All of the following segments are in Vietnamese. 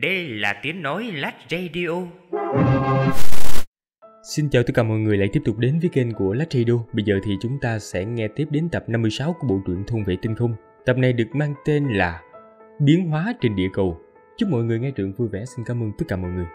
Đây là tiếng nói Lát Radio. Xin chào tất cả mọi người lại tiếp tục đến với kênh của Lát Radio. Bây giờ thì chúng ta sẽ nghe tiếp đến tập 56 của bộ truyện Thôn vệ tinh không. Tập này được mang tên là Biến hóa trên địa cầu. Chúc mọi người nghe truyện vui vẻ. Xin cảm ơn tất cả mọi người.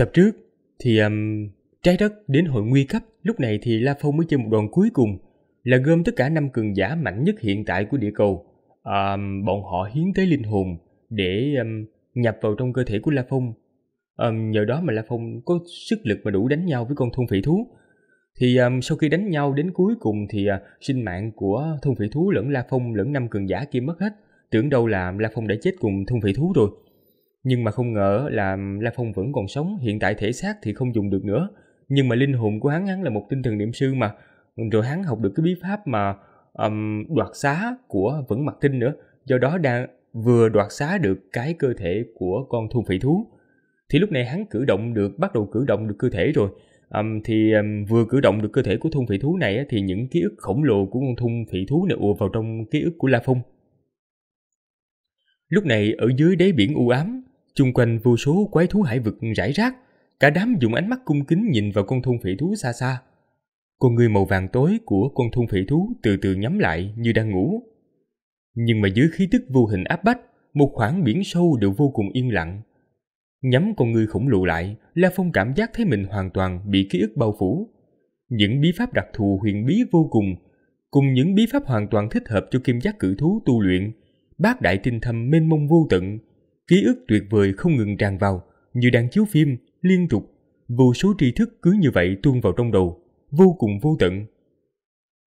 tập trước thì um, trái đất đến hội nguy cấp, lúc này thì La Phong mới chơi một đoàn cuối cùng là gom tất cả năm cường giả mạnh nhất hiện tại của địa cầu. Um, bọn họ hiến tế linh hồn để um, nhập vào trong cơ thể của La Phong. Um, nhờ đó mà La Phong có sức lực mà đủ đánh nhau với con thôn phỉ thú. Thì um, sau khi đánh nhau đến cuối cùng thì uh, sinh mạng của thôn phỉ thú lẫn La Phong lẫn năm cường giả kia mất hết. Tưởng đâu là La Phong đã chết cùng thôn phỉ thú rồi. Nhưng mà không ngờ là La Phong vẫn còn sống, hiện tại thể xác thì không dùng được nữa. Nhưng mà linh hồn của hắn, hắn là một tinh thần niệm sư mà. Rồi hắn học được cái bí pháp mà um, đoạt xá của vẫn mặt tinh nữa. Do đó đang vừa đoạt xá được cái cơ thể của con thun phỉ thú. Thì lúc này hắn cử động được, bắt đầu cử động được cơ thể rồi. Um, thì um, vừa cử động được cơ thể của thun phỉ thú này thì những ký ức khổng lồ của con thun phỉ thú này ùa vào trong ký ức của La Phong. Lúc này ở dưới đáy biển u ám Chung quanh vô số quái thú hải vực rải rác, cả đám dùng ánh mắt cung kính nhìn vào con thôn phỉ thú xa xa. Con người màu vàng tối của con thôn phỉ thú từ từ nhắm lại như đang ngủ. Nhưng mà dưới khí tức vô hình áp bách, một khoảng biển sâu đều vô cùng yên lặng. Nhắm con người khổng lồ lại, La Phong cảm giác thấy mình hoàn toàn bị ký ức bao phủ. Những bí pháp đặc thù huyền bí vô cùng, cùng những bí pháp hoàn toàn thích hợp cho kim giác cử thú tu luyện, bác đại tinh thâm mênh mông vô tận, ký ức tuyệt vời không ngừng tràn vào, như đang chiếu phim, liên tục, vô số tri thức cứ như vậy tuôn vào trong đầu, vô cùng vô tận.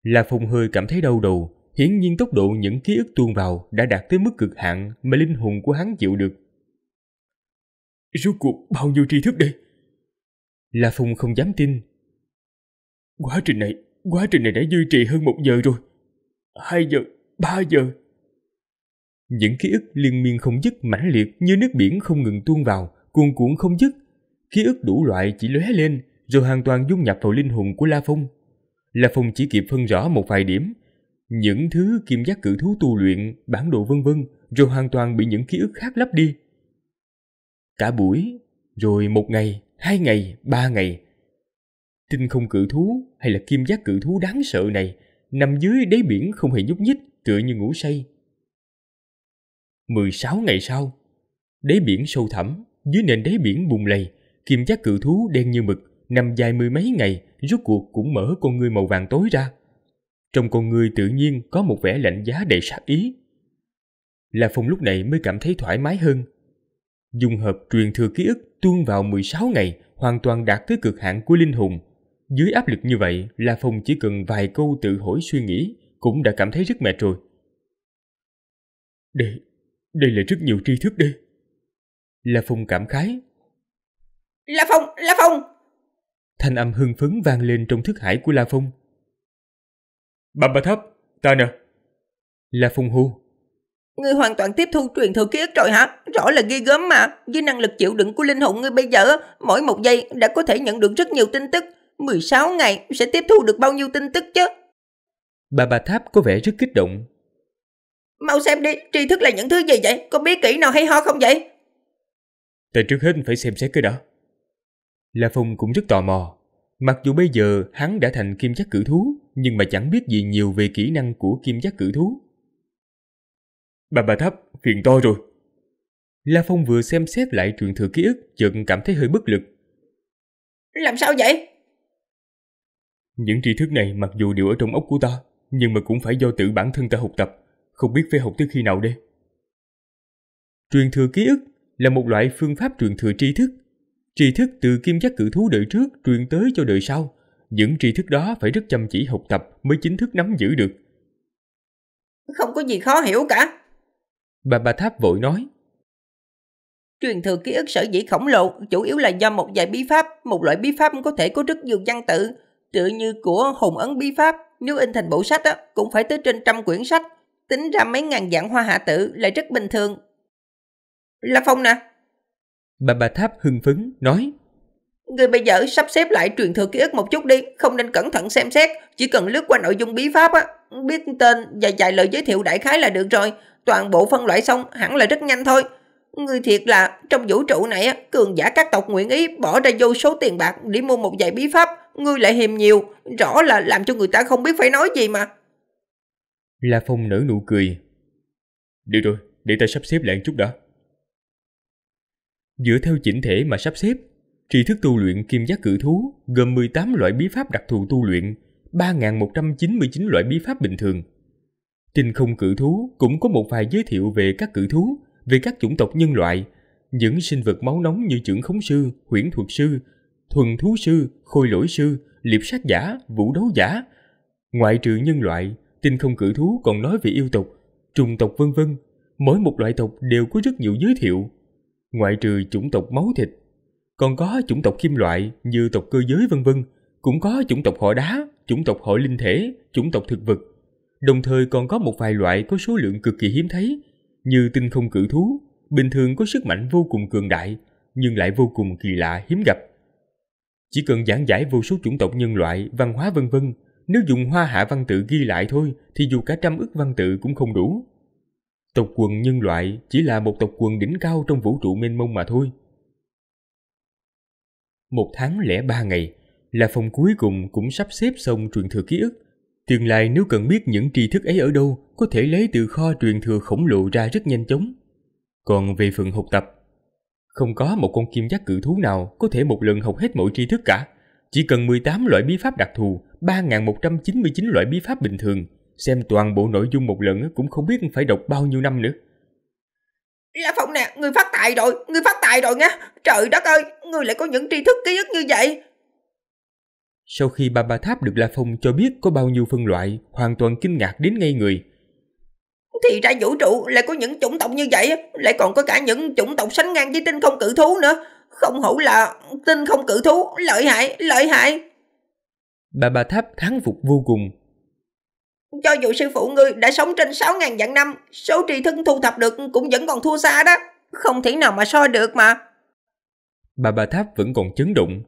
La Phùng hơi cảm thấy đau đầu, hiển nhiên tốc độ những ký ức tuôn vào đã đạt tới mức cực hạn mà linh hồn của hắn chịu được. Rốt cuộc bao nhiêu tri thức đây? La Phùng không dám tin. Quá trình này, quá trình này đã duy trì hơn một giờ rồi. Hai giờ, ba giờ, những ký ức liên miên không dứt mãnh liệt như nước biển không ngừng tuôn vào, cuồn cuộn không dứt. Ký ức đủ loại chỉ lóe lên rồi hoàn toàn dung nhập vào linh hồn của La Phong. La Phong chỉ kịp phân rõ một vài điểm, những thứ kim giác cự thú tu luyện, bản đồ vân vân, rồi hoàn toàn bị những ký ức khác lấp đi. Cả buổi, rồi một ngày, hai ngày, ba ngày. Tinh không cự thú hay là kim giác cự thú đáng sợ này nằm dưới đáy biển không hề nhúc nhích tựa như ngủ say. 16 ngày sau, đáy biển sâu thẳm, dưới nền đáy biển bùng lầy, kim giác cự thú đen như mực, nằm dài mười mấy ngày, rốt cuộc cũng mở con người màu vàng tối ra. Trong con người tự nhiên có một vẻ lạnh giá đầy sát ý. La Phong lúc này mới cảm thấy thoải mái hơn. Dùng hợp truyền thừa ký ức tuôn vào 16 ngày hoàn toàn đạt tới cực hạn của linh hồn. Dưới áp lực như vậy, La Phong chỉ cần vài câu tự hỏi suy nghĩ cũng đã cảm thấy rất mệt rồi. để đây là rất nhiều tri thức đây. La Phong cảm khái. La Phong, La Phong! Thanh âm hưng phấn vang lên trong thức hải của La Phong. Bà bà Tháp, ta nè. La Phong hô. Ngươi hoàn toàn tiếp thu truyền thừa ký ức rồi hả? Rõ là ghi gớm mà. Với năng lực chịu đựng của linh hồn ngươi bây giờ, mỗi một giây đã có thể nhận được rất nhiều tin tức. 16 ngày sẽ tiếp thu được bao nhiêu tin tức chứ? Bà bà Tháp có vẻ rất kích động. Mau xem đi, tri thức là những thứ gì vậy? Có biết kỹ nào hay ho không vậy? Ta trước hết phải xem xét cái đó. La Phong cũng rất tò mò. Mặc dù bây giờ hắn đã thành kim giác cử thú, nhưng mà chẳng biết gì nhiều về kỹ năng của kim giác cử thú. Bà bà thấp, phiền to rồi. La Phong vừa xem xét lại truyền thừa ký ức, chợt cảm thấy hơi bất lực. Làm sao vậy? Những tri thức này mặc dù đều ở trong óc của ta, nhưng mà cũng phải do tự bản thân ta học tập không biết phải học tới khi nào đây. Truyền thừa ký ức là một loại phương pháp truyền thừa tri thức. Tri thức từ kim giác cự thú đời trước truyền tới cho đời sau. Những tri thức đó phải rất chăm chỉ học tập mới chính thức nắm giữ được. Không có gì khó hiểu cả. Bà bà Tháp vội nói. Truyền thừa ký ức sở dĩ khổng lồ chủ yếu là do một vài bí pháp, một loại bí pháp có thể có rất nhiều văn tự, tựa như của hùng ấn bí pháp, nếu in thành bộ sách á, cũng phải tới trên trăm quyển sách tính ra mấy ngàn dạng hoa hạ tử lại rất bình thường. La Phong nè. Bà bà Tháp hưng phấn, nói. Người bây giờ sắp xếp lại truyền thừa ký ức một chút đi, không nên cẩn thận xem xét, chỉ cần lướt qua nội dung bí pháp á, biết tên và vài lời giới thiệu đại khái là được rồi, toàn bộ phân loại xong hẳn là rất nhanh thôi. Người thiệt là trong vũ trụ này á, cường giả các tộc nguyện ý bỏ ra vô số tiền bạc để mua một vài bí pháp, ngươi lại hiềm nhiều, rõ là làm cho người ta không biết phải nói gì mà. La Phong nở nụ cười. Được rồi, để ta sắp xếp lại chút đã. Dựa theo chỉnh thể mà sắp xếp, tri thức tu luyện kim giác cử thú gồm 18 loại bí pháp đặc thù tu luyện, 3.199 loại bí pháp bình thường. Trên không cử thú cũng có một vài giới thiệu về các cử thú, về các chủng tộc nhân loại, những sinh vật máu nóng như trưởng khống sư, huyễn thuật sư, thuần thú sư, khôi lỗi sư, liệp sát giả, vũ đấu giả. Ngoại trừ nhân loại Tinh không cử thú còn nói về yêu tộc, trùng tộc vân vân. Mỗi một loại tộc đều có rất nhiều giới thiệu. Ngoại trừ chủng tộc máu thịt, còn có chủng tộc kim loại như tộc cơ giới vân vân, cũng có chủng tộc họ đá, chủng tộc họ linh thể, chủng tộc thực vật. Đồng thời còn có một vài loại có số lượng cực kỳ hiếm thấy, như tinh không cử thú, bình thường có sức mạnh vô cùng cường đại, nhưng lại vô cùng kỳ lạ hiếm gặp. Chỉ cần giảng giải vô số chủng tộc nhân loại, văn hóa vân vân, nếu dùng hoa hạ văn tự ghi lại thôi thì dù cả trăm ức văn tự cũng không đủ. Tộc quần nhân loại chỉ là một tộc quần đỉnh cao trong vũ trụ mênh mông mà thôi. Một tháng lẻ ba ngày là phòng cuối cùng cũng sắp xếp xong truyền thừa ký ức. Tương lai nếu cần biết những tri thức ấy ở đâu có thể lấy từ kho truyền thừa khổng lồ ra rất nhanh chóng. Còn về phần học tập, không có một con kim giác cự thú nào có thể một lần học hết mọi tri thức cả. Chỉ cần 18 loại bí pháp đặc thù 3.199 loại bí pháp bình thường, xem toàn bộ nội dung một lần cũng không biết phải đọc bao nhiêu năm nữa. La Phong nè, người phát tài rồi, người phát tài rồi nha. Trời đất ơi, người lại có những tri thức ký ức như vậy. Sau khi ba ba tháp được La Phong cho biết có bao nhiêu phân loại, hoàn toàn kinh ngạc đến ngay người. Thì ra vũ trụ lại có những chủng tộc như vậy, lại còn có cả những chủng tộc sánh ngang với tinh không cự thú nữa. Không hổ là tinh không cự thú, lợi hại, lợi hại. Bà bà tháp thắng phục vô cùng. Cho dù sư phụ ngươi đã sống trên 6.000 vạn năm, số tri thức thu thập được cũng vẫn còn thua xa đó. Không thể nào mà so được mà. Bà bà tháp vẫn còn chấn động.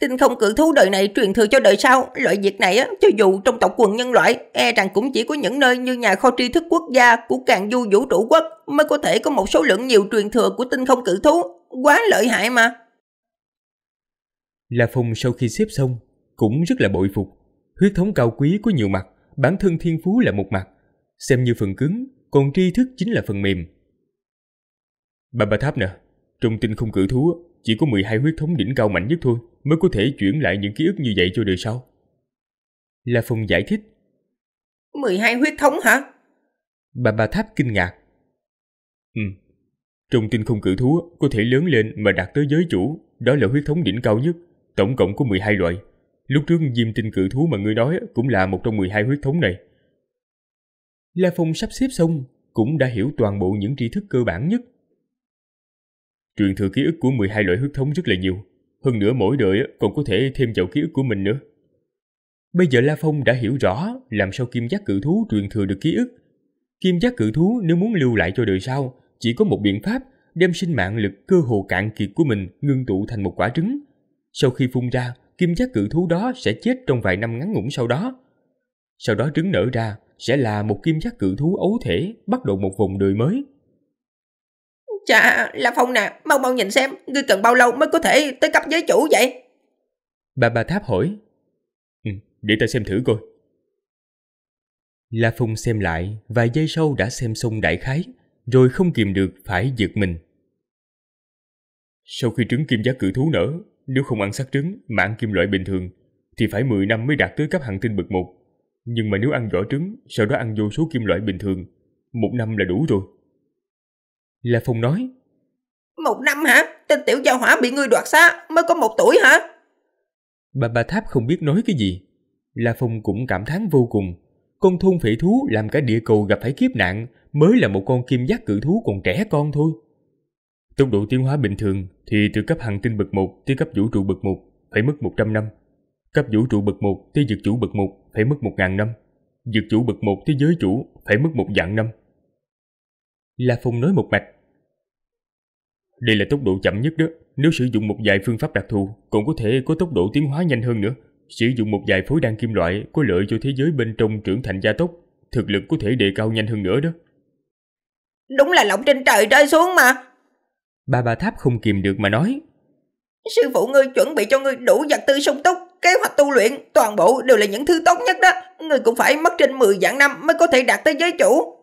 Tinh không cự thú đời này truyền thừa cho đời sau, loại việc này á, cho dù trong tộc quần nhân loại, e rằng cũng chỉ có những nơi như nhà kho tri thức quốc gia của càng du vũ trụ quốc mới có thể có một số lượng nhiều truyền thừa của tinh không cự thú. Quá lợi hại mà. La Phong sau khi xếp xong cũng rất là bội phục. Huyết thống cao quý có nhiều mặt, bản thân thiên phú là một mặt, xem như phần cứng, còn tri thức chính là phần mềm. Bà bà tháp nè, trong tinh không cử thú chỉ có 12 huyết thống đỉnh cao mạnh nhất thôi mới có thể chuyển lại những ký ức như vậy cho đời sau. La Phong giải thích. 12 huyết thống hả? Bà bà tháp kinh ngạc. Ừ, trong tinh không cử thú có thể lớn lên mà đạt tới giới chủ, đó là huyết thống đỉnh cao nhất, Tổng cộng có 12 loại. Lúc trước diêm tinh cự thú mà ngươi nói cũng là một trong 12 huyết thống này. La Phong sắp xếp xong, cũng đã hiểu toàn bộ những tri thức cơ bản nhất. Truyền thừa ký ức của 12 loại huyết thống rất là nhiều, hơn nữa mỗi đời còn có thể thêm vào ký ức của mình nữa. Bây giờ La Phong đã hiểu rõ làm sao kim giác cự thú truyền thừa được ký ức. Kim giác cự thú nếu muốn lưu lại cho đời sau, chỉ có một biện pháp, đem sinh mạng lực cơ hồ cạn kiệt của mình ngưng tụ thành một quả trứng, sau khi phun ra, kim giác cự thú đó sẽ chết trong vài năm ngắn ngủn sau đó. Sau đó trứng nở ra sẽ là một kim giác cự thú ấu thể bắt đầu một vùng đời mới. Chà, La Phong nè, mau mau nhìn xem, ngươi cần bao lâu mới có thể tới cấp giới chủ vậy? Bà bà tháp hỏi. Ừ, để ta xem thử coi. La Phong xem lại, vài giây sau đã xem xong đại khái, rồi không kìm được phải giật mình. Sau khi trứng kim giác cự thú nở, nếu không ăn sát trứng, mạng kim loại bình thường, thì phải 10 năm mới đạt tới cấp hạng tinh bậc 1. Nhưng mà nếu ăn vỏ trứng, sau đó ăn vô số kim loại bình thường, một năm là đủ rồi. La Phong nói. Một năm hả? Tên tiểu gia hỏa bị ngươi đoạt xá, mới có một tuổi hả? Bà bà Tháp không biết nói cái gì. La Phong cũng cảm thán vô cùng. Con thôn phỉ thú làm cả địa cầu gặp phải kiếp nạn mới là một con kim giác cự thú còn trẻ con thôi. Tốc độ tiến hóa bình thường thì từ cấp hành tinh bậc 1 tới cấp vũ trụ bậc 1 phải mất 100 năm. Cấp vũ trụ bậc 1 tới dược chủ bậc 1 phải mất 1.000 năm. Dược chủ bậc 1 tới giới chủ phải mất một vạn năm. La Phong nói một mạch. Đây là tốc độ chậm nhất đó. Nếu sử dụng một vài phương pháp đặc thù, còn có thể có tốc độ tiến hóa nhanh hơn nữa. Sử dụng một vài phối đan kim loại có lợi cho thế giới bên trong trưởng thành gia tốc, thực lực có thể đề cao nhanh hơn nữa đó. Đúng là lỏng trên trời rơi xuống mà. Bà bà tháp không kìm được mà nói. Sư phụ ngươi chuẩn bị cho ngươi đủ vật tư sung túc, kế hoạch tu luyện, toàn bộ đều là những thứ tốt nhất đó. Ngươi cũng phải mất trên 10 vạn năm mới có thể đạt tới giới chủ.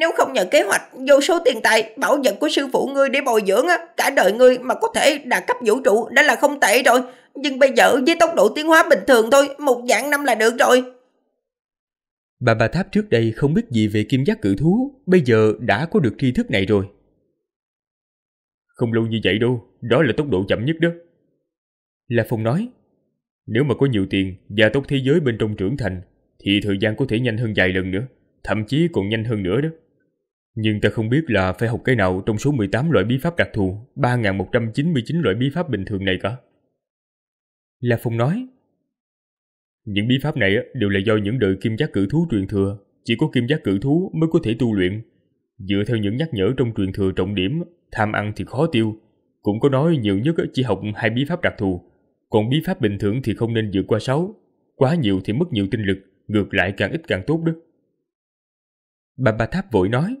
Nếu không nhờ kế hoạch, vô số tiền tài, bảo vật của sư phụ ngươi để bồi dưỡng, cả đời ngươi mà có thể đạt cấp vũ trụ đã là không tệ rồi. Nhưng bây giờ với tốc độ tiến hóa bình thường thôi, một vạn năm là được rồi. Bà bà tháp trước đây không biết gì về kim giác cự thú, bây giờ đã có được tri thức này rồi. Không lâu như vậy đâu, đó là tốc độ chậm nhất đó. La Phong nói, nếu mà có nhiều tiền và tốc thế giới bên trong trưởng thành, thì thời gian có thể nhanh hơn vài lần nữa, thậm chí còn nhanh hơn nữa đó. Nhưng ta không biết là phải học cái nào trong số 18 loại bí pháp đặc thù, 3.199 loại bí pháp bình thường này cả. La Phong nói, những bí pháp này đều là do những đời kim giác cử thú truyền thừa, chỉ có kim giác cử thú mới có thể tu luyện, Dựa theo những nhắc nhở trong truyền thừa trọng điểm, tham ăn thì khó tiêu. Cũng có nói nhiều nhất chỉ học hai bí pháp đặc thù, còn bí pháp bình thường thì không nên vượt qua 6. Quá nhiều thì mất nhiều tinh lực, ngược lại càng ít càng tốt đó. Bà Bà Tháp vội nói.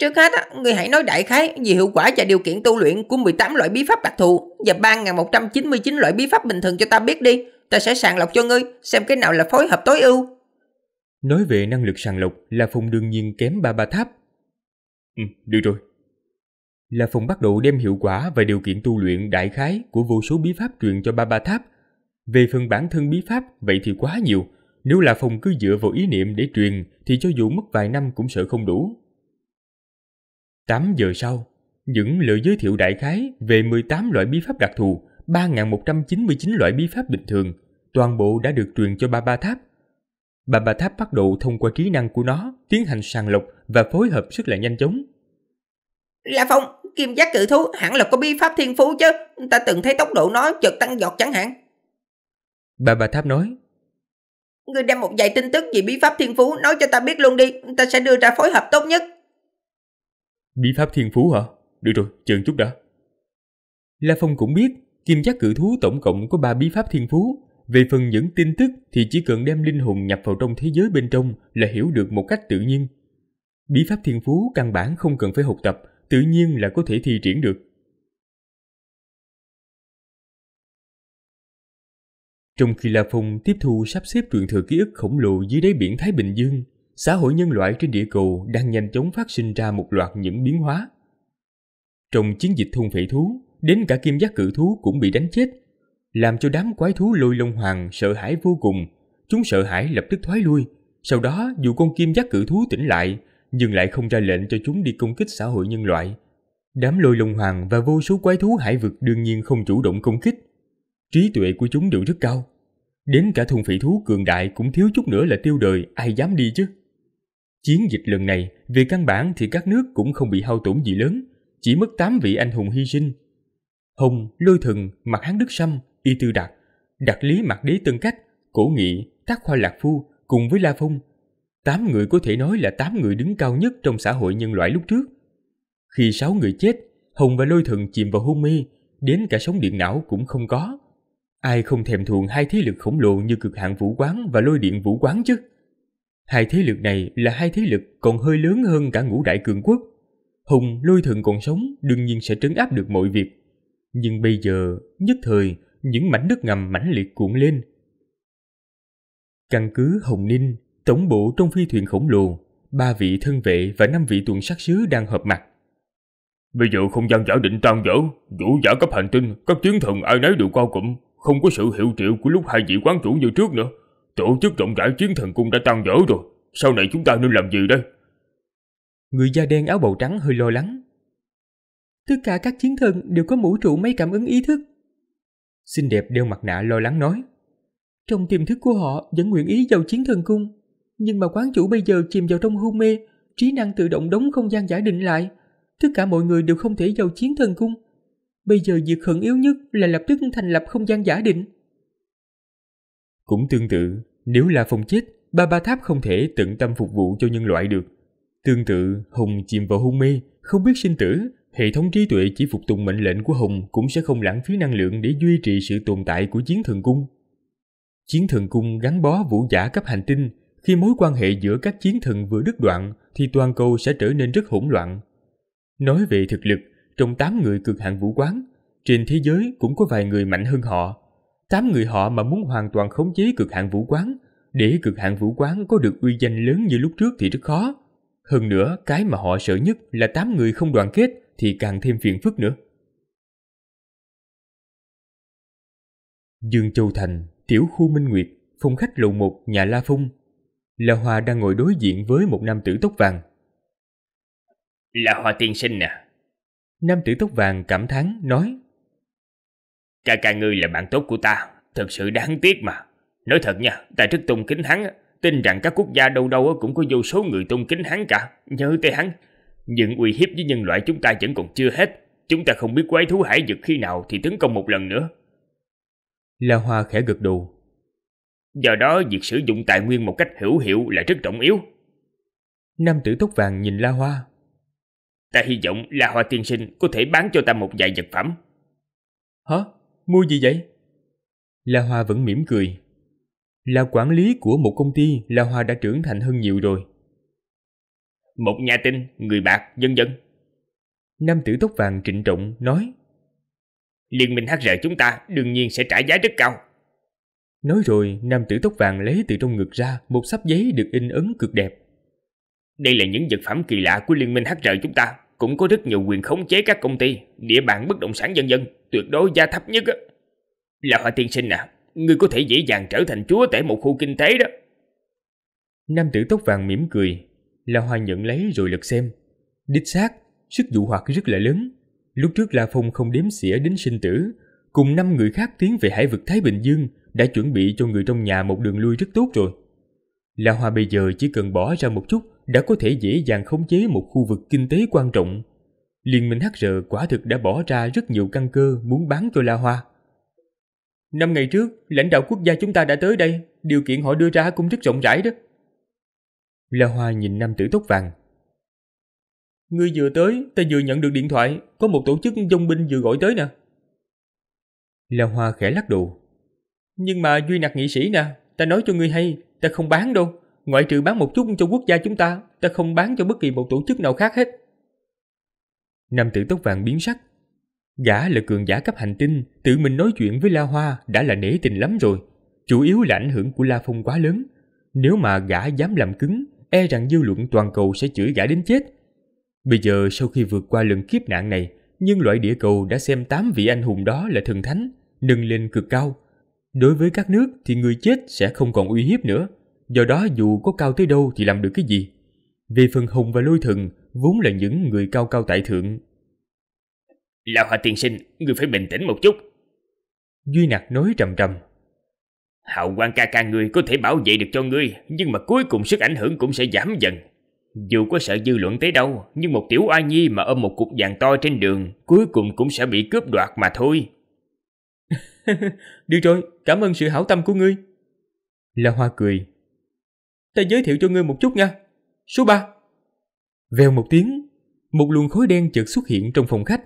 Trước hết, người hãy nói đại khái về hiệu quả và điều kiện tu luyện của 18 loại bí pháp đặc thù và 3.199 loại bí pháp bình thường cho ta biết đi. Ta sẽ sàng lọc cho ngươi xem cái nào là phối hợp tối ưu. Nói về năng lực sàng lọc là phùng đương nhiên kém ba ba tháp. Ừ, được rồi. Là phùng bắt đầu đem hiệu quả và điều kiện tu luyện đại khái của vô số bí pháp truyền cho ba ba tháp. Về phần bản thân bí pháp, vậy thì quá nhiều. Nếu là phùng cứ dựa vào ý niệm để truyền thì cho dù mất vài năm cũng sợ không đủ. 8 giờ sau, những lời giới thiệu đại khái về 18 loại bí pháp đặc thù, 3.199 loại bí pháp bình thường, toàn bộ đã được truyền cho ba ba tháp Bà bà tháp bắt đầu thông qua trí năng của nó tiến hành sàng lọc và phối hợp rất là nhanh chóng. La Phong, kim giác cự thú hẳn là có bí pháp thiên phú chứ, ta từng thấy tốc độ nó chợt tăng giọt chẳng hạn. Bà bà tháp nói. người đem một vài tin tức về bí pháp thiên phú nói cho ta biết luôn đi, ta sẽ đưa ra phối hợp tốt nhất. Bí pháp thiên phú hả? Được rồi, chờ chút đã. La Phong cũng biết, kim giác cự thú tổng cộng có 3 bí pháp thiên phú, về phần những tin tức thì chỉ cần đem linh hồn nhập vào trong thế giới bên trong là hiểu được một cách tự nhiên. Bí pháp thiên phú căn bản không cần phải học tập, tự nhiên là có thể thi triển được. Trong khi La Phong tiếp thu sắp xếp truyền thừa ký ức khổng lồ dưới đáy biển Thái Bình Dương, xã hội nhân loại trên địa cầu đang nhanh chóng phát sinh ra một loạt những biến hóa. Trong chiến dịch thôn phệ thú, đến cả kim giác cự thú cũng bị đánh chết làm cho đám quái thú lôi lông hoàng sợ hãi vô cùng. Chúng sợ hãi lập tức thoái lui. Sau đó, dù con kim giác cự thú tỉnh lại, nhưng lại không ra lệnh cho chúng đi công kích xã hội nhân loại. Đám lôi lông hoàng và vô số quái thú hải vực đương nhiên không chủ động công kích. Trí tuệ của chúng đều rất cao. Đến cả thùng phỉ thú cường đại cũng thiếu chút nữa là tiêu đời, ai dám đi chứ? Chiến dịch lần này, về căn bản thì các nước cũng không bị hao tổn gì lớn, chỉ mất 8 vị anh hùng hy sinh. Hồng, Lôi Thần, Mặt Hán Đức Sâm, Y Tư Đạt, Đạt Lý Mạc Đế Tân Cách, Cổ Nghị, Tác Khoa Lạc Phu cùng với La Phong. Tám người có thể nói là tám người đứng cao nhất trong xã hội nhân loại lúc trước. Khi sáu người chết, Hồng và Lôi Thần chìm vào hôn mê, đến cả sóng điện não cũng không có. Ai không thèm thuồng hai thế lực khổng lồ như cực hạn vũ quán và lôi điện vũ quán chứ? Hai thế lực này là hai thế lực còn hơi lớn hơn cả ngũ đại cường quốc. Hùng lôi thần còn sống đương nhiên sẽ trấn áp được mọi việc. Nhưng bây giờ, nhất thời, những mảnh nước ngầm mãnh liệt cuộn lên. Căn cứ Hồng Ninh, tổng bộ trong phi thuyền khổng lồ, ba vị thân vệ và năm vị tuần sát sứ đang hợp mặt. Bây giờ không gian giả định tan vỡ, vũ giả cấp hành tinh, các chiến thần ai nấy đều cao cụm, không có sự hiệu triệu của lúc hai vị quán chủ như trước nữa. Tổ chức rộng rãi chiến thần cung đã tan vỡ rồi, sau này chúng ta nên làm gì đây? Người da đen áo bầu trắng hơi lo lắng. Tất cả các chiến thần đều có mũ trụ máy cảm ứng ý thức. Xinh đẹp đeo mặt nạ lo lắng nói. Trong tiềm thức của họ vẫn nguyện ý vào chiến thần cung, nhưng mà quán chủ bây giờ chìm vào trong hôn mê, trí năng tự động đóng không gian giả định lại. Tất cả mọi người đều không thể vào chiến thần cung. Bây giờ việc khẩn yếu nhất là lập tức thành lập không gian giả định. Cũng tương tự, nếu là phòng chết, ba ba tháp không thể tận tâm phục vụ cho nhân loại được. Tương tự, hùng chìm vào hôn mê, không biết sinh tử, hệ thống trí tuệ chỉ phục tùng mệnh lệnh của hùng cũng sẽ không lãng phí năng lượng để duy trì sự tồn tại của chiến thần cung. Chiến thần cung gắn bó vũ giả cấp hành tinh, khi mối quan hệ giữa các chiến thần vừa đứt đoạn thì toàn cầu sẽ trở nên rất hỗn loạn. Nói về thực lực, trong 8 người cực hạn vũ quán, trên thế giới cũng có vài người mạnh hơn họ. 8 người họ mà muốn hoàn toàn khống chế cực hạn vũ quán, để cực hạn vũ quán có được uy danh lớn như lúc trước thì rất khó. Hơn nữa, cái mà họ sợ nhất là 8 người không đoàn kết, thì càng thêm phiền phức nữa. Dương Châu Thành, tiểu khu Minh Nguyệt, phong khách lầu một nhà La Phong. La Hoa đang ngồi đối diện với một nam tử tóc vàng. La Hoa tiên sinh à? Nam tử tóc vàng cảm thán nói. Ca ca ngươi là bạn tốt của ta, thật sự đáng tiếc mà. Nói thật nha, ta rất tôn kính hắn, tin rằng các quốc gia đâu đâu cũng có vô số người tôn kính hắn cả. Nhớ tới hắn, những uy hiếp với nhân loại chúng ta vẫn còn chưa hết. Chúng ta không biết quái thú hải vực khi nào thì tấn công một lần nữa. La Hoa khẽ gật đầu. Do đó, việc sử dụng tài nguyên một cách hữu hiệu là rất trọng yếu. Nam tử tóc vàng nhìn La Hoa. Ta hy vọng La Hoa tiên sinh có thể bán cho ta một vài vật phẩm. Hả? Mua gì vậy? La Hoa vẫn mỉm cười. Là quản lý của một công ty, La Hoa đã trưởng thành hơn nhiều rồi một nhà tinh, người bạc, dân dân. Nam tử tóc vàng trịnh trọng nói. Liên minh HR chúng ta đương nhiên sẽ trả giá rất cao. Nói rồi, nam tử tóc vàng lấy từ trong ngực ra một sắp giấy được in ấn cực đẹp. Đây là những vật phẩm kỳ lạ của liên minh HR chúng ta, cũng có rất nhiều quyền khống chế các công ty, địa bàn bất động sản dân dân, tuyệt đối gia thấp nhất. Á. Là họ tiên sinh à, ngươi có thể dễ dàng trở thành chúa tể một khu kinh tế đó. Nam tử tóc vàng mỉm cười, La Hoa nhận lấy rồi lật xem. Đích xác, sức dụ hoặc rất là lớn. Lúc trước La Phong không đếm xỉa đến sinh tử, cùng năm người khác tiến về hải vực Thái Bình Dương đã chuẩn bị cho người trong nhà một đường lui rất tốt rồi. La Hoa bây giờ chỉ cần bỏ ra một chút đã có thể dễ dàng khống chế một khu vực kinh tế quan trọng. Liên minh HR quả thực đã bỏ ra rất nhiều căn cơ muốn bán cho La Hoa. Năm ngày trước, lãnh đạo quốc gia chúng ta đã tới đây, điều kiện họ đưa ra cũng rất rộng rãi đó. La Hoa nhìn nam tử tóc vàng. Ngươi vừa tới, ta vừa nhận được điện thoại, có một tổ chức dông binh vừa gọi tới nè. La Hoa khẽ lắc đầu. Nhưng mà Duy Nạc nghị sĩ nè, ta nói cho ngươi hay, ta không bán đâu. Ngoại trừ bán một chút cho quốc gia chúng ta, ta không bán cho bất kỳ một tổ chức nào khác hết. Nam tử tóc vàng biến sắc. Gã là cường giả cấp hành tinh, tự mình nói chuyện với La Hoa đã là nể tình lắm rồi. Chủ yếu là ảnh hưởng của La Phong quá lớn. Nếu mà gã dám làm cứng, e rằng dư luận toàn cầu sẽ chửi gã đến chết. Bây giờ sau khi vượt qua lần kiếp nạn này, nhân loại địa cầu đã xem tám vị anh hùng đó là thần thánh, nâng lên cực cao. Đối với các nước thì người chết sẽ không còn uy hiếp nữa, do đó dù có cao tới đâu thì làm được cái gì. Về phần hùng và lôi thần vốn là những người cao cao tại thượng. Lão Hòa Tiên Sinh, người phải bình tĩnh một chút. Duy Nạc nói trầm trầm, Hào quang ca ca ngươi có thể bảo vệ được cho ngươi, nhưng mà cuối cùng sức ảnh hưởng cũng sẽ giảm dần. Dù có sợ dư luận tới đâu, nhưng một tiểu oai nhi mà ôm một cục vàng to trên đường, cuối cùng cũng sẽ bị cướp đoạt mà thôi. Được rồi, cảm ơn sự hảo tâm của ngươi. La Hoa cười. Ta giới thiệu cho ngươi một chút nha. Số 3. Vèo một tiếng, một luồng khối đen chợt xuất hiện trong phòng khách.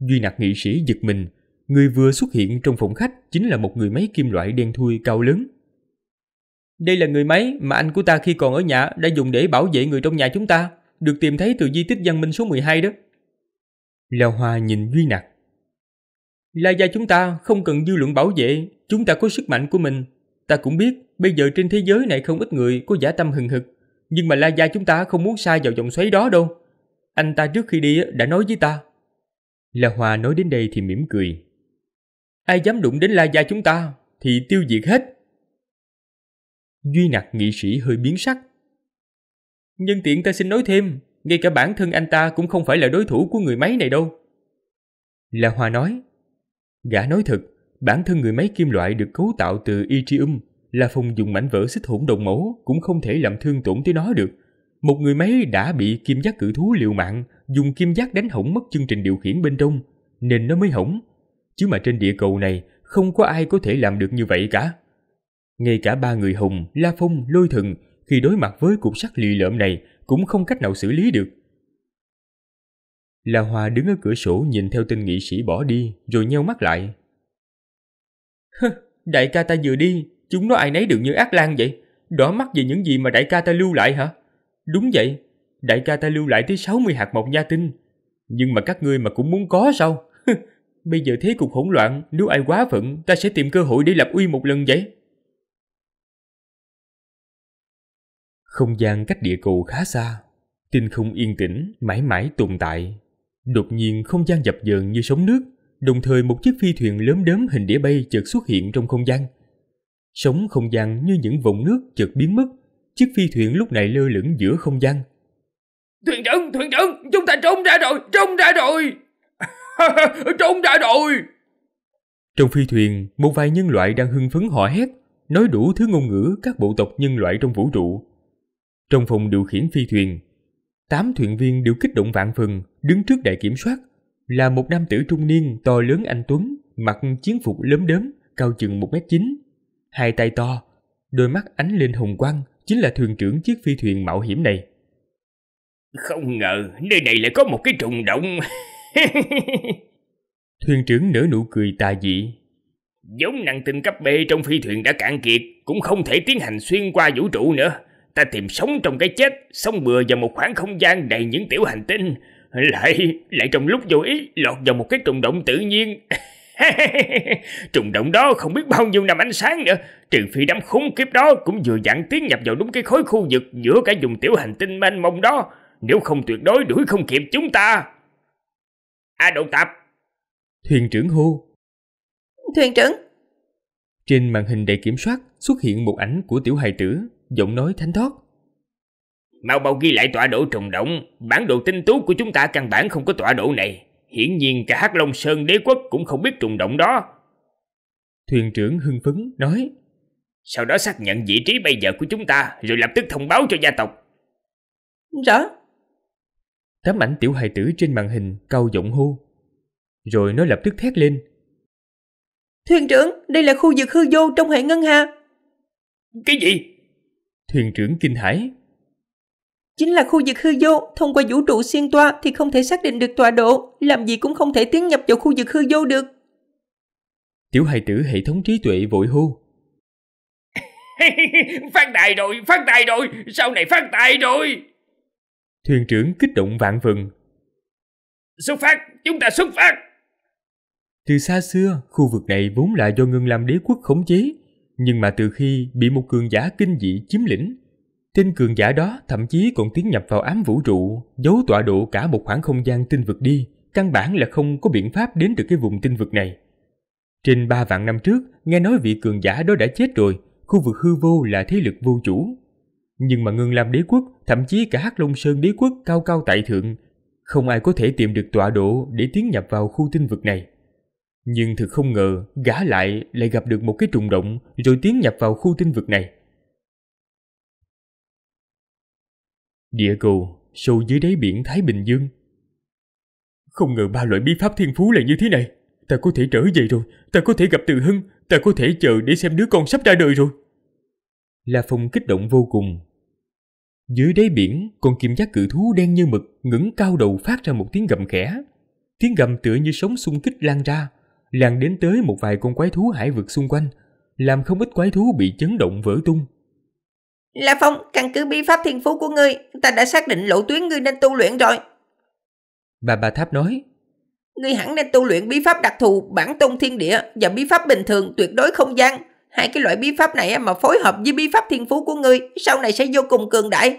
Duy nạc nghị sĩ giật mình, người vừa xuất hiện trong phòng khách chính là một người máy kim loại đen thui cao lớn. Đây là người máy mà anh của ta khi còn ở nhà đã dùng để bảo vệ người trong nhà chúng ta, được tìm thấy từ di tích văn minh số 12 đó. Lão Hoa nhìn Duy Nặc. La gia chúng ta không cần dư luận bảo vệ, chúng ta có sức mạnh của mình. Ta cũng biết bây giờ trên thế giới này không ít người có giả tâm hừng hực, nhưng mà La gia chúng ta không muốn xa vào dòng xoáy đó đâu. Anh ta trước khi đi đã nói với ta. La Hoa nói đến đây thì mỉm cười. Ai dám đụng đến La Gia chúng ta thì tiêu diệt hết. Duy nặc nghị sĩ hơi biến sắc. Nhân tiện ta xin nói thêm, ngay cả bản thân anh ta cũng không phải là đối thủ của người máy này đâu. La Hoa nói. Gã nói thật, bản thân người máy kim loại được cấu tạo từ yttrium là phòng dùng mảnh vỡ xích hỗn đồng mẫu cũng không thể làm thương tổn tới nó được. Một người máy đã bị kim giác cự thú liều mạng, dùng kim giác đánh hỏng mất chương trình điều khiển bên trong, nên nó mới hỏng, chứ mà trên địa cầu này không có ai có thể làm được như vậy cả. Ngay cả ba người hùng, La Phong, Lôi Thần khi đối mặt với cục sắt lì lợm này cũng không cách nào xử lý được. La Hoa đứng ở cửa sổ nhìn theo tên nghị sĩ bỏ đi rồi nheo mắt lại. đại ca ta vừa đi, chúng nó ai nấy được như ác lan vậy, đỏ mắt về những gì mà đại ca ta lưu lại hả? Đúng vậy, đại ca ta lưu lại tới 60 hạt mộc nha tinh. Nhưng mà các ngươi mà cũng muốn có sao? Bây giờ thế cục hỗn loạn, nếu ai quá phận, ta sẽ tìm cơ hội để lập uy một lần vậy. Không gian cách địa cầu khá xa, tinh không yên tĩnh, mãi mãi tồn tại. Đột nhiên không gian dập dờn như sóng nước, đồng thời một chiếc phi thuyền lớn đớm hình đĩa bay chợt xuất hiện trong không gian. sống không gian như những vùng nước chợt biến mất, chiếc phi thuyền lúc này lơ lửng giữa không gian. Thuyền trưởng, thuyền trưởng, chúng ta trốn ra rồi, trốn ra rồi! Trốn ra rồi! Trong phi thuyền, một vài nhân loại đang hưng phấn hò hét, nói đủ thứ ngôn ngữ các bộ tộc nhân loại trong vũ trụ. Trong phòng điều khiển phi thuyền, tám thuyền viên đều kích động vạn phần, đứng trước đại kiểm soát, là một nam tử trung niên to lớn anh Tuấn, mặc chiến phục lớn đớm, cao chừng một m chín hai tay to, đôi mắt ánh lên hồng quang, chính là thuyền trưởng chiếc phi thuyền mạo hiểm này. Không ngờ, nơi này lại có một cái trùng động. Thuyền trưởng nở nụ cười tà dị. Giống năng tinh cấp B trong phi thuyền đã cạn kiệt, cũng không thể tiến hành xuyên qua vũ trụ nữa. Ta tìm sống trong cái chết, sống bừa vào một khoảng không gian đầy những tiểu hành tinh. Lại, lại trong lúc vô ý, lọt vào một cái trùng động tự nhiên. trùng động đó không biết bao nhiêu năm ánh sáng nữa trừ phi đám khốn kiếp đó cũng vừa dặn tiến nhập vào đúng cái khối khu vực giữa cả dùng tiểu hành tinh mênh mông đó nếu không tuyệt đối đuổi không kịp chúng ta A à, đụng tập Thuyền trưởng hô Thuyền trưởng Trên màn hình đầy kiểm soát xuất hiện một ảnh của tiểu hài tử Giọng nói thánh thoát Mau mau ghi lại tọa độ trùng động Bản đồ tinh tú của chúng ta căn bản không có tọa độ này Hiển nhiên cả Hắc Long Sơn đế quốc cũng không biết trùng động đó Thuyền trưởng hưng phấn nói Sau đó xác nhận vị trí bây giờ của chúng ta Rồi lập tức thông báo cho gia tộc Rõ tấm ảnh tiểu hài tử trên màn hình cau giọng hô. Rồi nó lập tức thét lên. Thuyền trưởng, đây là khu vực hư vô trong hệ ngân hà. Cái gì? Thuyền trưởng kinh hãi. Chính là khu vực hư vô, thông qua vũ trụ xuyên toa thì không thể xác định được tọa độ, làm gì cũng không thể tiến nhập vào khu vực hư vô được. Tiểu hài tử hệ thống trí tuệ vội hô. phát tài rồi, phát tài rồi, sau này phát tài rồi. Thuyền trưởng kích động vạn vừng. Xuất phát! Chúng ta xuất phát! Từ xa xưa, khu vực này vốn là do Ngân Lam đế quốc khống chế, nhưng mà từ khi bị một cường giả kinh dị chiếm lĩnh, tên cường giả đó thậm chí còn tiến nhập vào ám vũ trụ, giấu tọa độ cả một khoảng không gian tinh vực đi, căn bản là không có biện pháp đến được cái vùng tinh vực này. Trên ba vạn năm trước, nghe nói vị cường giả đó đã chết rồi, khu vực hư vô là thế lực vô chủ. Nhưng mà Ngân Lam đế quốc thậm chí cả Hắc Long Sơn đế quốc cao cao tại thượng, không ai có thể tìm được tọa độ để tiến nhập vào khu tinh vực này. Nhưng thực không ngờ, gã lại lại gặp được một cái trùng động rồi tiến nhập vào khu tinh vực này. Địa cầu, sâu dưới đáy biển Thái Bình Dương. Không ngờ ba loại bí pháp thiên phú lại như thế này. Ta có thể trở về rồi, ta có thể gặp Từ Hưng, ta có thể chờ để xem đứa con sắp ra đời rồi. La Phong kích động vô cùng, dưới đáy biển, con kim giác cự thú đen như mực ngẩng cao đầu phát ra một tiếng gầm khẽ. Tiếng gầm tựa như sóng xung kích lan ra, lan đến tới một vài con quái thú hải vực xung quanh, làm không ít quái thú bị chấn động vỡ tung. La Phong, căn cứ bi pháp thiên phú của ngươi, ta đã xác định lộ tuyến ngươi nên tu luyện rồi. Bà bà Tháp nói, Ngươi hẳn nên tu luyện bí pháp đặc thù bản tôn thiên địa và bí pháp bình thường tuyệt đối không gian. Hai cái loại bí pháp này mà phối hợp với bí pháp thiên phú của ngươi, sau này sẽ vô cùng cường đại.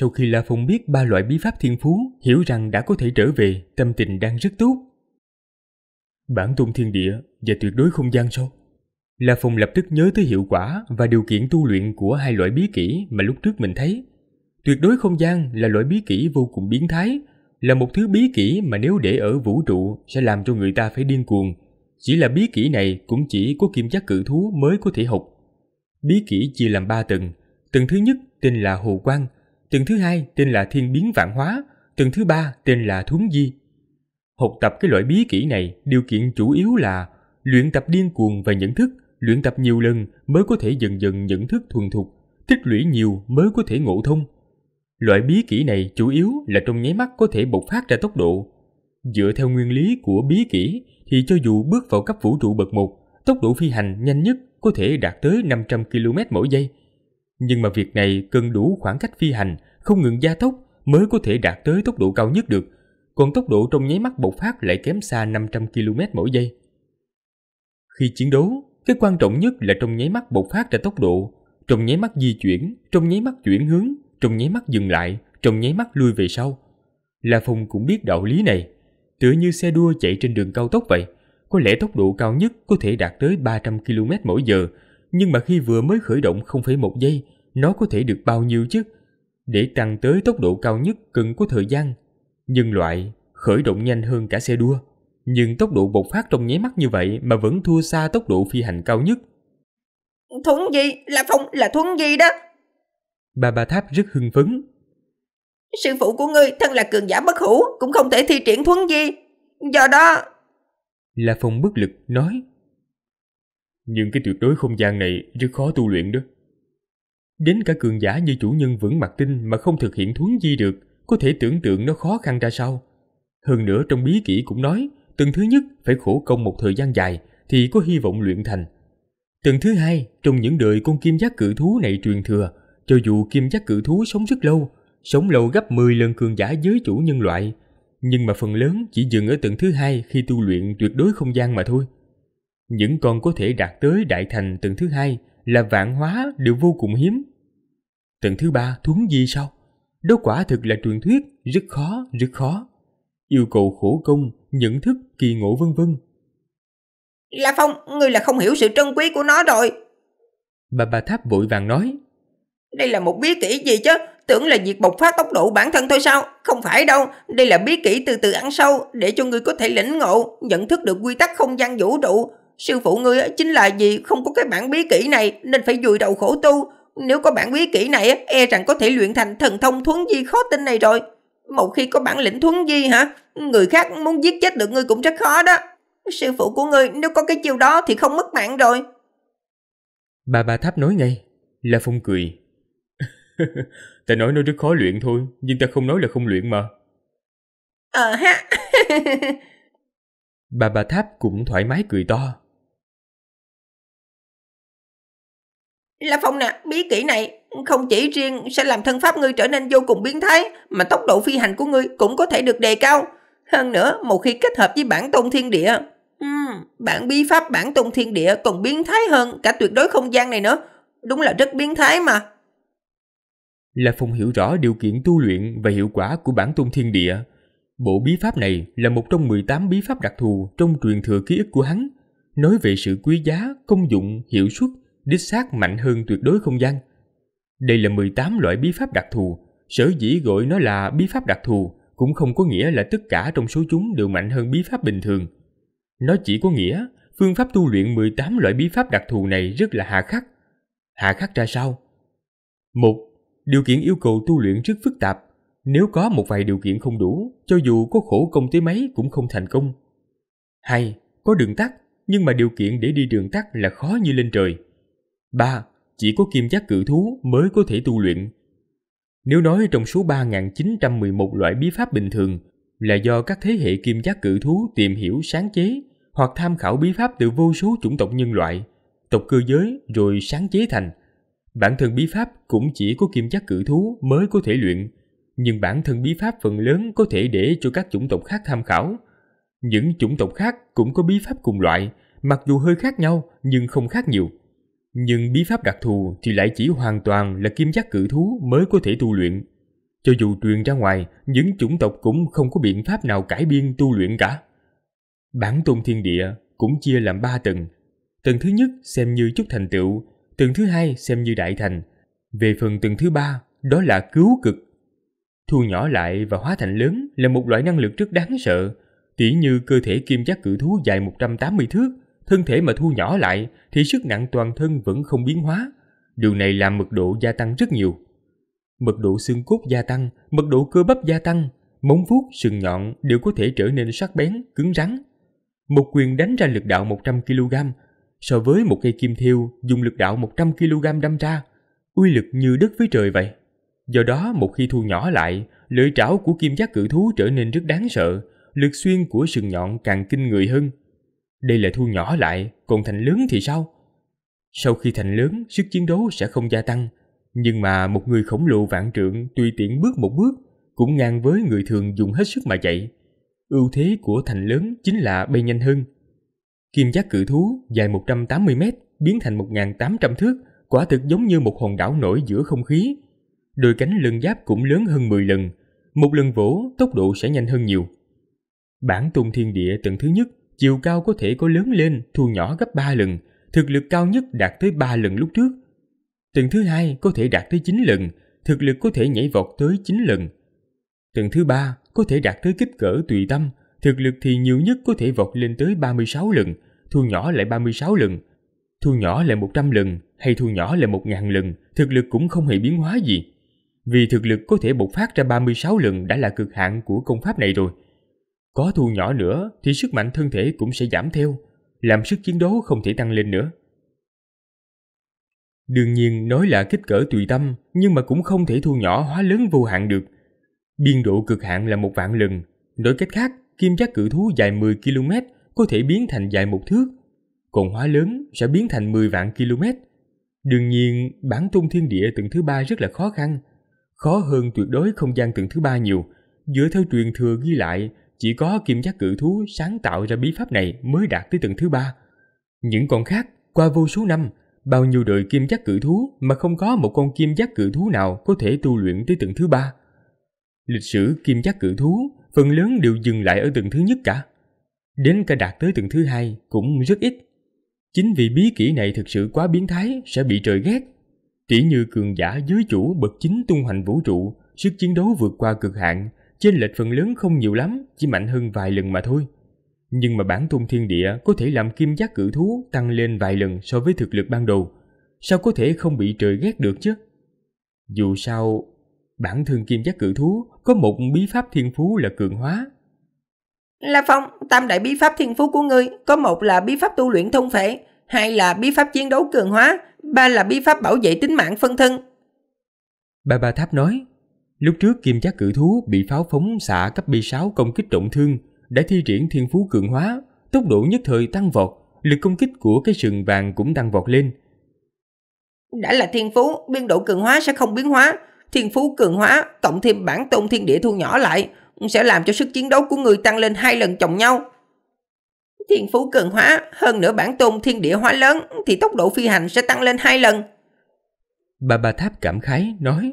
Sau khi La Phong biết ba loại bí pháp thiên phú, hiểu rằng đã có thể trở về, tâm tình đang rất tốt. Bản tôn thiên địa và tuyệt đối không gian sâu. La Phong lập tức nhớ tới hiệu quả và điều kiện tu luyện của hai loại bí kỹ mà lúc trước mình thấy. Tuyệt đối không gian là loại bí kỹ vô cùng biến thái, là một thứ bí kỹ mà nếu để ở vũ trụ sẽ làm cho người ta phải điên cuồng, chỉ là bí kỹ này cũng chỉ có kim giác cự thú mới có thể học. Bí kỹ chia làm ba tầng, tầng thứ nhất tên là Hồ quan tầng thứ hai tên là Thiên Biến Vạn Hóa, tầng thứ ba tên là Thuấn Di. Học tập cái loại bí kỹ này điều kiện chủ yếu là luyện tập điên cuồng và nhận thức, luyện tập nhiều lần mới có thể dần dần nhận thức thuần thục, tích lũy nhiều mới có thể ngộ thông. Loại bí kỹ này chủ yếu là trong nháy mắt có thể bộc phát ra tốc độ. Dựa theo nguyên lý của bí kỹ thì cho dù bước vào cấp vũ trụ bậc 1, tốc độ phi hành nhanh nhất có thể đạt tới 500 km mỗi giây. Nhưng mà việc này cần đủ khoảng cách phi hành, không ngừng gia tốc mới có thể đạt tới tốc độ cao nhất được, còn tốc độ trong nháy mắt bộc phát lại kém xa 500 km mỗi giây. Khi chiến đấu, cái quan trọng nhất là trong nháy mắt bộc phát ra tốc độ, trong nháy mắt di chuyển, trong nháy mắt chuyển hướng, trong nháy mắt dừng lại, trong nháy mắt lui về sau. La Phong cũng biết đạo lý này, tựa như xe đua chạy trên đường cao tốc vậy. Có lẽ tốc độ cao nhất có thể đạt tới 300 km mỗi giờ, nhưng mà khi vừa mới khởi động 0,1 giây, nó có thể được bao nhiêu chứ? Để tăng tới tốc độ cao nhất cần có thời gian. Nhân loại khởi động nhanh hơn cả xe đua, nhưng tốc độ bộc phát trong nháy mắt như vậy mà vẫn thua xa tốc độ phi hành cao nhất. Thuấn gì? Là phong là thuấn gì đó? Bà bà Tháp rất hưng phấn, Sư phụ của ngươi thân là cường giả bất hủ cũng không thể thi triển thuấn di. Do đó... La Phong bất lực nói. Nhưng cái tuyệt đối không gian này rất khó tu luyện đó. Đến cả cường giả như chủ nhân vững mặt tinh mà không thực hiện thuấn di được, có thể tưởng tượng nó khó khăn ra sao. Hơn nữa trong bí kỷ cũng nói, tầng thứ nhất phải khổ công một thời gian dài thì có hy vọng luyện thành. tầng thứ hai, trong những đời con kim giác cự thú này truyền thừa, cho dù kim giác cự thú sống rất lâu sống lâu gấp 10 lần cường giả giới chủ nhân loại, nhưng mà phần lớn chỉ dừng ở tầng thứ hai khi tu luyện tuyệt đối không gian mà thôi. Những con có thể đạt tới đại thành tầng thứ hai là vạn hóa đều vô cùng hiếm. Tầng thứ ba thuấn di sao? Đó quả thực là truyền thuyết, rất khó, rất khó. Yêu cầu khổ công, nhận thức, kỳ ngộ vân vân. La Phong, ngươi là không hiểu sự trân quý của nó rồi. Bà bà Tháp vội vàng nói. Đây là một bí kỷ gì chứ? Tưởng là việc bộc phát tốc độ bản thân thôi sao? Không phải đâu, đây là bí kỹ từ từ ăn sâu để cho ngươi có thể lĩnh ngộ, nhận thức được quy tắc không gian vũ trụ. Sư phụ ngươi chính là gì không có cái bản bí kỹ này nên phải vùi đầu khổ tu. Nếu có bản bí kỹ này e rằng có thể luyện thành thần thông thuấn di khó tin này rồi. Một khi có bản lĩnh thuấn di hả? Người khác muốn giết chết được ngươi cũng rất khó đó. Sư phụ của ngươi nếu có cái chiêu đó thì không mất mạng rồi. Bà bà tháp nói ngay. là Phong cười. Ta nói nó rất khó luyện thôi, nhưng ta không nói là không luyện mà. Ờ ha. bà bà tháp cũng thoải mái cười to. La Phong nè, bí kỹ này không chỉ riêng sẽ làm thân pháp ngươi trở nên vô cùng biến thái, mà tốc độ phi hành của ngươi cũng có thể được đề cao. Hơn nữa, một khi kết hợp với bản tôn thiên địa, uhm, bản bí pháp bản tôn thiên địa còn biến thái hơn cả tuyệt đối không gian này nữa. Đúng là rất biến thái mà là Phong hiểu rõ điều kiện tu luyện và hiệu quả của bản tôn thiên địa. Bộ bí pháp này là một trong 18 bí pháp đặc thù trong truyền thừa ký ức của hắn, nói về sự quý giá, công dụng, hiệu suất, đích xác mạnh hơn tuyệt đối không gian. Đây là 18 loại bí pháp đặc thù, sở dĩ gọi nó là bí pháp đặc thù cũng không có nghĩa là tất cả trong số chúng đều mạnh hơn bí pháp bình thường. Nó chỉ có nghĩa phương pháp tu luyện 18 loại bí pháp đặc thù này rất là hà khắc. Hà khắc ra sao? một Điều kiện yêu cầu tu luyện rất phức tạp, nếu có một vài điều kiện không đủ, cho dù có khổ công tới mấy cũng không thành công. Hai, có đường tắt, nhưng mà điều kiện để đi đường tắt là khó như lên trời. Ba, chỉ có kim giác cự thú mới có thể tu luyện. Nếu nói trong số 3.911 loại bí pháp bình thường là do các thế hệ kim giác cự thú tìm hiểu sáng chế hoặc tham khảo bí pháp từ vô số chủng tộc nhân loại, tộc cơ giới rồi sáng chế thành – Bản thân bí pháp cũng chỉ có kim giác cử thú mới có thể luyện, nhưng bản thân bí pháp phần lớn có thể để cho các chủng tộc khác tham khảo. Những chủng tộc khác cũng có bí pháp cùng loại, mặc dù hơi khác nhau nhưng không khác nhiều. Nhưng bí pháp đặc thù thì lại chỉ hoàn toàn là kim giác cử thú mới có thể tu luyện. Cho dù truyền ra ngoài, những chủng tộc cũng không có biện pháp nào cải biên tu luyện cả. Bản tôn thiên địa cũng chia làm ba tầng. Tầng thứ nhất xem như chút thành tựu, tầng thứ hai xem như đại thành, về phần tầng thứ ba đó là cứu cực. Thu nhỏ lại và hóa thành lớn là một loại năng lực rất đáng sợ, tỉ như cơ thể kim giác cự thú dài 180 thước, thân thể mà thu nhỏ lại thì sức nặng toàn thân vẫn không biến hóa. Điều này làm mật độ gia tăng rất nhiều. Mật độ xương cốt gia tăng, mật độ cơ bắp gia tăng, móng vuốt, sừng nhọn đều có thể trở nên sắc bén, cứng rắn. Một quyền đánh ra lực đạo 100 kg so với một cây kim thiêu dùng lực đạo 100 kg đâm ra, uy lực như đất với trời vậy. Do đó một khi thu nhỏ lại, lưỡi trảo của kim giác cự thú trở nên rất đáng sợ, lực xuyên của sừng nhọn càng kinh người hơn. Đây là thu nhỏ lại, còn thành lớn thì sao? Sau khi thành lớn, sức chiến đấu sẽ không gia tăng, nhưng mà một người khổng lồ vạn trượng tùy tiện bước một bước cũng ngang với người thường dùng hết sức mà chạy. Ưu thế của thành lớn chính là bay nhanh hơn, kim giác cự thú dài 180 mét biến thành 1.800 thước, quả thực giống như một hòn đảo nổi giữa không khí. Đôi cánh lưng giáp cũng lớn hơn 10 lần, một lần vỗ tốc độ sẽ nhanh hơn nhiều. Bản tung thiên địa tầng thứ nhất, chiều cao có thể có lớn lên, thu nhỏ gấp 3 lần, thực lực cao nhất đạt tới 3 lần lúc trước. Tầng thứ hai có thể đạt tới 9 lần, thực lực có thể nhảy vọt tới 9 lần. Tầng thứ ba có thể đạt tới kích cỡ tùy tâm, thực lực thì nhiều nhất có thể vọt lên tới 36 lần, thu nhỏ lại 36 lần, thu nhỏ lại 100 lần hay thu nhỏ lại 1.000 lần, thực lực cũng không hề biến hóa gì. Vì thực lực có thể bộc phát ra 36 lần đã là cực hạn của công pháp này rồi. Có thu nhỏ nữa thì sức mạnh thân thể cũng sẽ giảm theo, làm sức chiến đấu không thể tăng lên nữa. Đương nhiên nói là kích cỡ tùy tâm, nhưng mà cũng không thể thu nhỏ hóa lớn vô hạn được. Biên độ cực hạn là một vạn lần. Nói cách khác, kim giác cự thú dài 10 km có thể biến thành dài một thước, còn hóa lớn sẽ biến thành 10 vạn km. Đương nhiên, bản tung thiên địa tầng thứ ba rất là khó khăn, khó hơn tuyệt đối không gian tầng thứ ba nhiều. Dựa theo truyền thừa ghi lại, chỉ có kim giác cự thú sáng tạo ra bí pháp này mới đạt tới tầng thứ ba. Những con khác, qua vô số năm, bao nhiêu đời kim giác cự thú mà không có một con kim giác cự thú nào có thể tu luyện tới tầng thứ ba. Lịch sử kim giác cự thú phần lớn đều dừng lại ở tầng thứ nhất cả đến cả đạt tới tầng thứ hai cũng rất ít. Chính vì bí kỹ này thực sự quá biến thái sẽ bị trời ghét. Tỉ như cường giả giới chủ bậc chính tung hành vũ trụ, sức chiến đấu vượt qua cực hạn, trên lệch phần lớn không nhiều lắm, chỉ mạnh hơn vài lần mà thôi. Nhưng mà bản tung thiên địa có thể làm kim giác cử thú tăng lên vài lần so với thực lực ban đầu. Sao có thể không bị trời ghét được chứ? Dù sao, bản thân kim giác cử thú có một bí pháp thiên phú là cường hóa, La Phong, tam đại bí pháp thiên phú của ngươi có một là bí pháp tu luyện thông phệ, hai là bí pháp chiến đấu cường hóa, ba là bí pháp bảo vệ tính mạng phân thân. Bà Bà Tháp nói, lúc trước kim giác cự thú bị pháo phóng xạ cấp B6 công kích trọng thương, đã thi triển thiên phú cường hóa, tốc độ nhất thời tăng vọt, lực công kích của cái sừng vàng cũng tăng vọt lên. Đã là thiên phú, biên độ cường hóa sẽ không biến hóa, thiên phú cường hóa cộng thêm bản tôn thiên địa thu nhỏ lại, sẽ làm cho sức chiến đấu của người tăng lên hai lần chồng nhau. Thiên phú cường hóa, hơn nữa bản tôn thiên địa hóa lớn thì tốc độ phi hành sẽ tăng lên hai lần. Bà bà tháp cảm khái nói.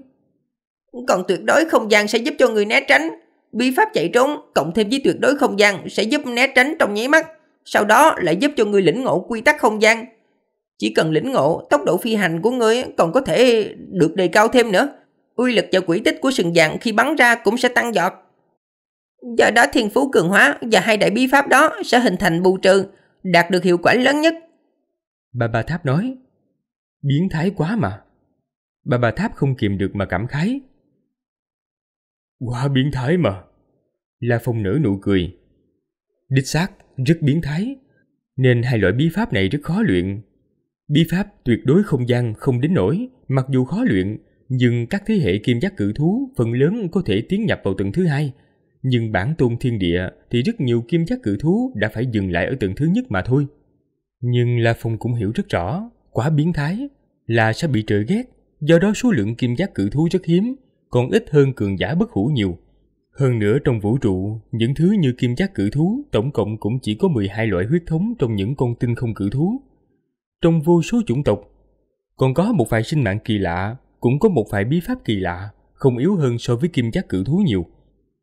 Còn tuyệt đối không gian sẽ giúp cho người né tránh. bi pháp chạy trốn cộng thêm với tuyệt đối không gian sẽ giúp né tránh trong nháy mắt. Sau đó lại giúp cho người lĩnh ngộ quy tắc không gian. Chỉ cần lĩnh ngộ, tốc độ phi hành của người còn có thể được đề cao thêm nữa. Uy lực và quỹ tích của sừng dạng khi bắn ra cũng sẽ tăng giọt. Do đó thiên phú cường hóa và hai đại bí pháp đó sẽ hình thành bù trừ, đạt được hiệu quả lớn nhất. Bà bà Tháp nói, biến thái quá mà. Bà bà Tháp không kiềm được mà cảm khái. Quá biến thái mà. La Phong nở nụ cười. Đích xác, rất biến thái. Nên hai loại bí pháp này rất khó luyện. Bí pháp tuyệt đối không gian không đến nổi, mặc dù khó luyện, nhưng các thế hệ kim giác cự thú phần lớn có thể tiến nhập vào tầng thứ hai, nhưng bản tôn thiên địa thì rất nhiều kim giác cự thú đã phải dừng lại ở tầng thứ nhất mà thôi. Nhưng La Phong cũng hiểu rất rõ, quá biến thái là sẽ bị trời ghét, do đó số lượng kim giác cự thú rất hiếm, còn ít hơn cường giả bất hủ nhiều. Hơn nữa trong vũ trụ, những thứ như kim giác cự thú tổng cộng cũng chỉ có 12 loại huyết thống trong những con tinh không cự thú. Trong vô số chủng tộc, còn có một vài sinh mạng kỳ lạ, cũng có một vài bí pháp kỳ lạ, không yếu hơn so với kim giác cự thú nhiều.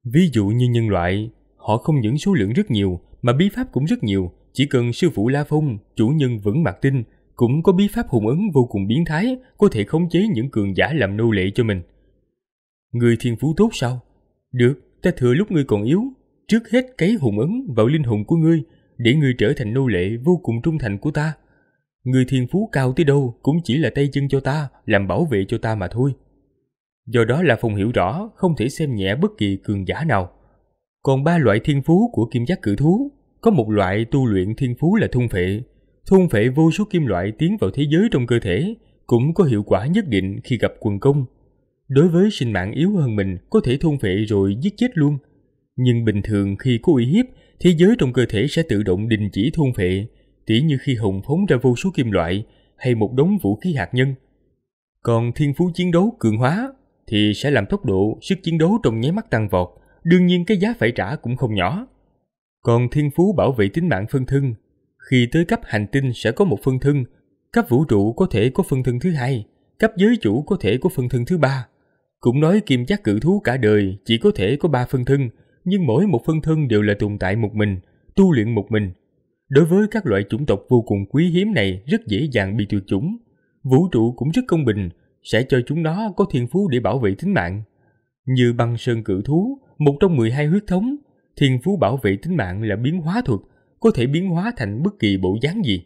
Ví dụ như nhân loại, họ không những số lượng rất nhiều mà bí pháp cũng rất nhiều, chỉ cần sư phụ La Phong, chủ nhân vẫn mặc tin, cũng có bí pháp hùng ấn vô cùng biến thái, có thể khống chế những cường giả làm nô lệ cho mình. Người thiên phú tốt sao? Được, ta thừa lúc ngươi còn yếu, trước hết cấy hùng ấn vào linh hồn của ngươi, để ngươi trở thành nô lệ vô cùng trung thành của ta. Người thiên phú cao tới đâu cũng chỉ là tay chân cho ta, làm bảo vệ cho ta mà thôi. Do đó là Phùng hiểu rõ không thể xem nhẹ bất kỳ cường giả nào. Còn ba loại thiên phú của kim giác cự thú, có một loại tu luyện thiên phú là thôn phệ. Thôn phệ vô số kim loại tiến vào thế giới trong cơ thể, cũng có hiệu quả nhất định khi gặp quần công. Đối với sinh mạng yếu hơn mình có thể thôn phệ rồi giết chết luôn. Nhưng bình thường khi có uy hiếp, thế giới trong cơ thể sẽ tự động đình chỉ thôn phệ, tỉ như khi Hùng phóng ra vô số kim loại hay một đống vũ khí hạt nhân. Còn thiên phú chiến đấu cường hóa thì sẽ làm tốc độ, sức chiến đấu trong nháy mắt tăng vọt, đương nhiên cái giá phải trả cũng không nhỏ. Còn thiên phú bảo vệ tính mạng phân thân, khi tới cấp hành tinh sẽ có một phân thân, cấp vũ trụ có thể có phân thân thứ hai, cấp giới chủ có thể có phân thân thứ ba. Cũng nói kim giác cự thú cả đời chỉ có thể có ba phân thân, nhưng mỗi một phân thân đều là tồn tại một mình, tu luyện một mình. Đối với các loại chủng tộc vô cùng quý hiếm này rất dễ dàng bị tuyệt chủng. Vũ trụ cũng rất công bình, sẽ cho chúng nó có thiên phú để bảo vệ tính mạng. Như băng sơn cự thú, một trong 12 huyết thống, thiên phú bảo vệ tính mạng là biến hóa thuật, có thể biến hóa thành bất kỳ bộ dáng gì.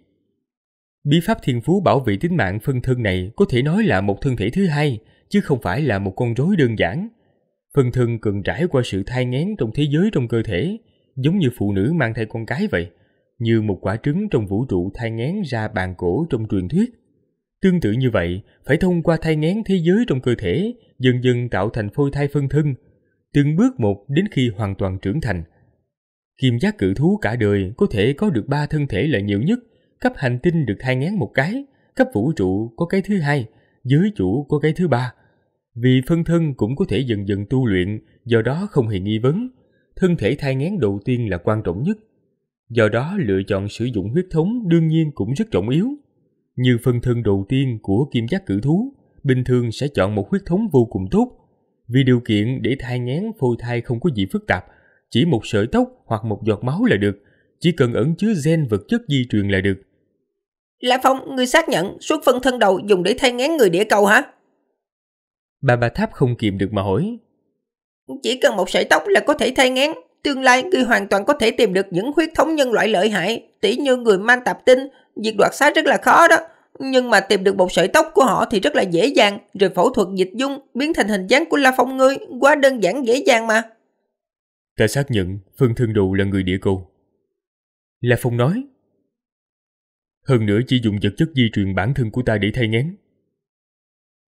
Bí pháp thiên phú bảo vệ tính mạng phân thân này có thể nói là một thân thể thứ hai, chứ không phải là một con rối đơn giản. Phân thân cần trải qua sự thai ngén trong thế giới trong cơ thể, giống như phụ nữ mang thai con cái vậy, như một quả trứng trong vũ trụ thai ngén ra bàn cổ trong truyền thuyết. Tương tự như vậy, phải thông qua thai ngén thế giới trong cơ thể, dần dần tạo thành phôi thai phân thân, từng bước một đến khi hoàn toàn trưởng thành. Kim giác cự thú cả đời có thể có được ba thân thể là nhiều nhất, cấp hành tinh được thai ngén một cái, cấp vũ trụ có cái thứ hai, giới chủ có cái thứ ba. Vì phân thân cũng có thể dần dần tu luyện, do đó không hề nghi vấn. Thân thể thai ngén đầu tiên là quan trọng nhất. Do đó lựa chọn sử dụng huyết thống đương nhiên cũng rất trọng yếu. Như phân thân đầu tiên của kim giác cử thú, bình thường sẽ chọn một huyết thống vô cùng tốt. Vì điều kiện để thai ngán phôi thai không có gì phức tạp, chỉ một sợi tóc hoặc một giọt máu là được, chỉ cần ẩn chứa gen vật chất di truyền là được. Lã Phong, người xác nhận suốt phân thân đầu dùng để thay ngán người địa cầu hả? Bà bà Tháp không kìm được mà hỏi. Chỉ cần một sợi tóc là có thể thay ngán. Tương lai, ngươi hoàn toàn có thể tìm được những huyết thống nhân loại lợi hại, tỉ như người man tạp tinh, Việc đoạt xá rất là khó đó, nhưng mà tìm được một sợi tóc của họ thì rất là dễ dàng, rồi phẫu thuật dịch dung, biến thành hình dáng của La Phong ngươi, quá đơn giản dễ dàng mà. Ta xác nhận Phương Thương Đụ là người địa cầu. La Phong nói. Hơn nữa chỉ dùng vật chất di truyền bản thân của ta để thay ngén.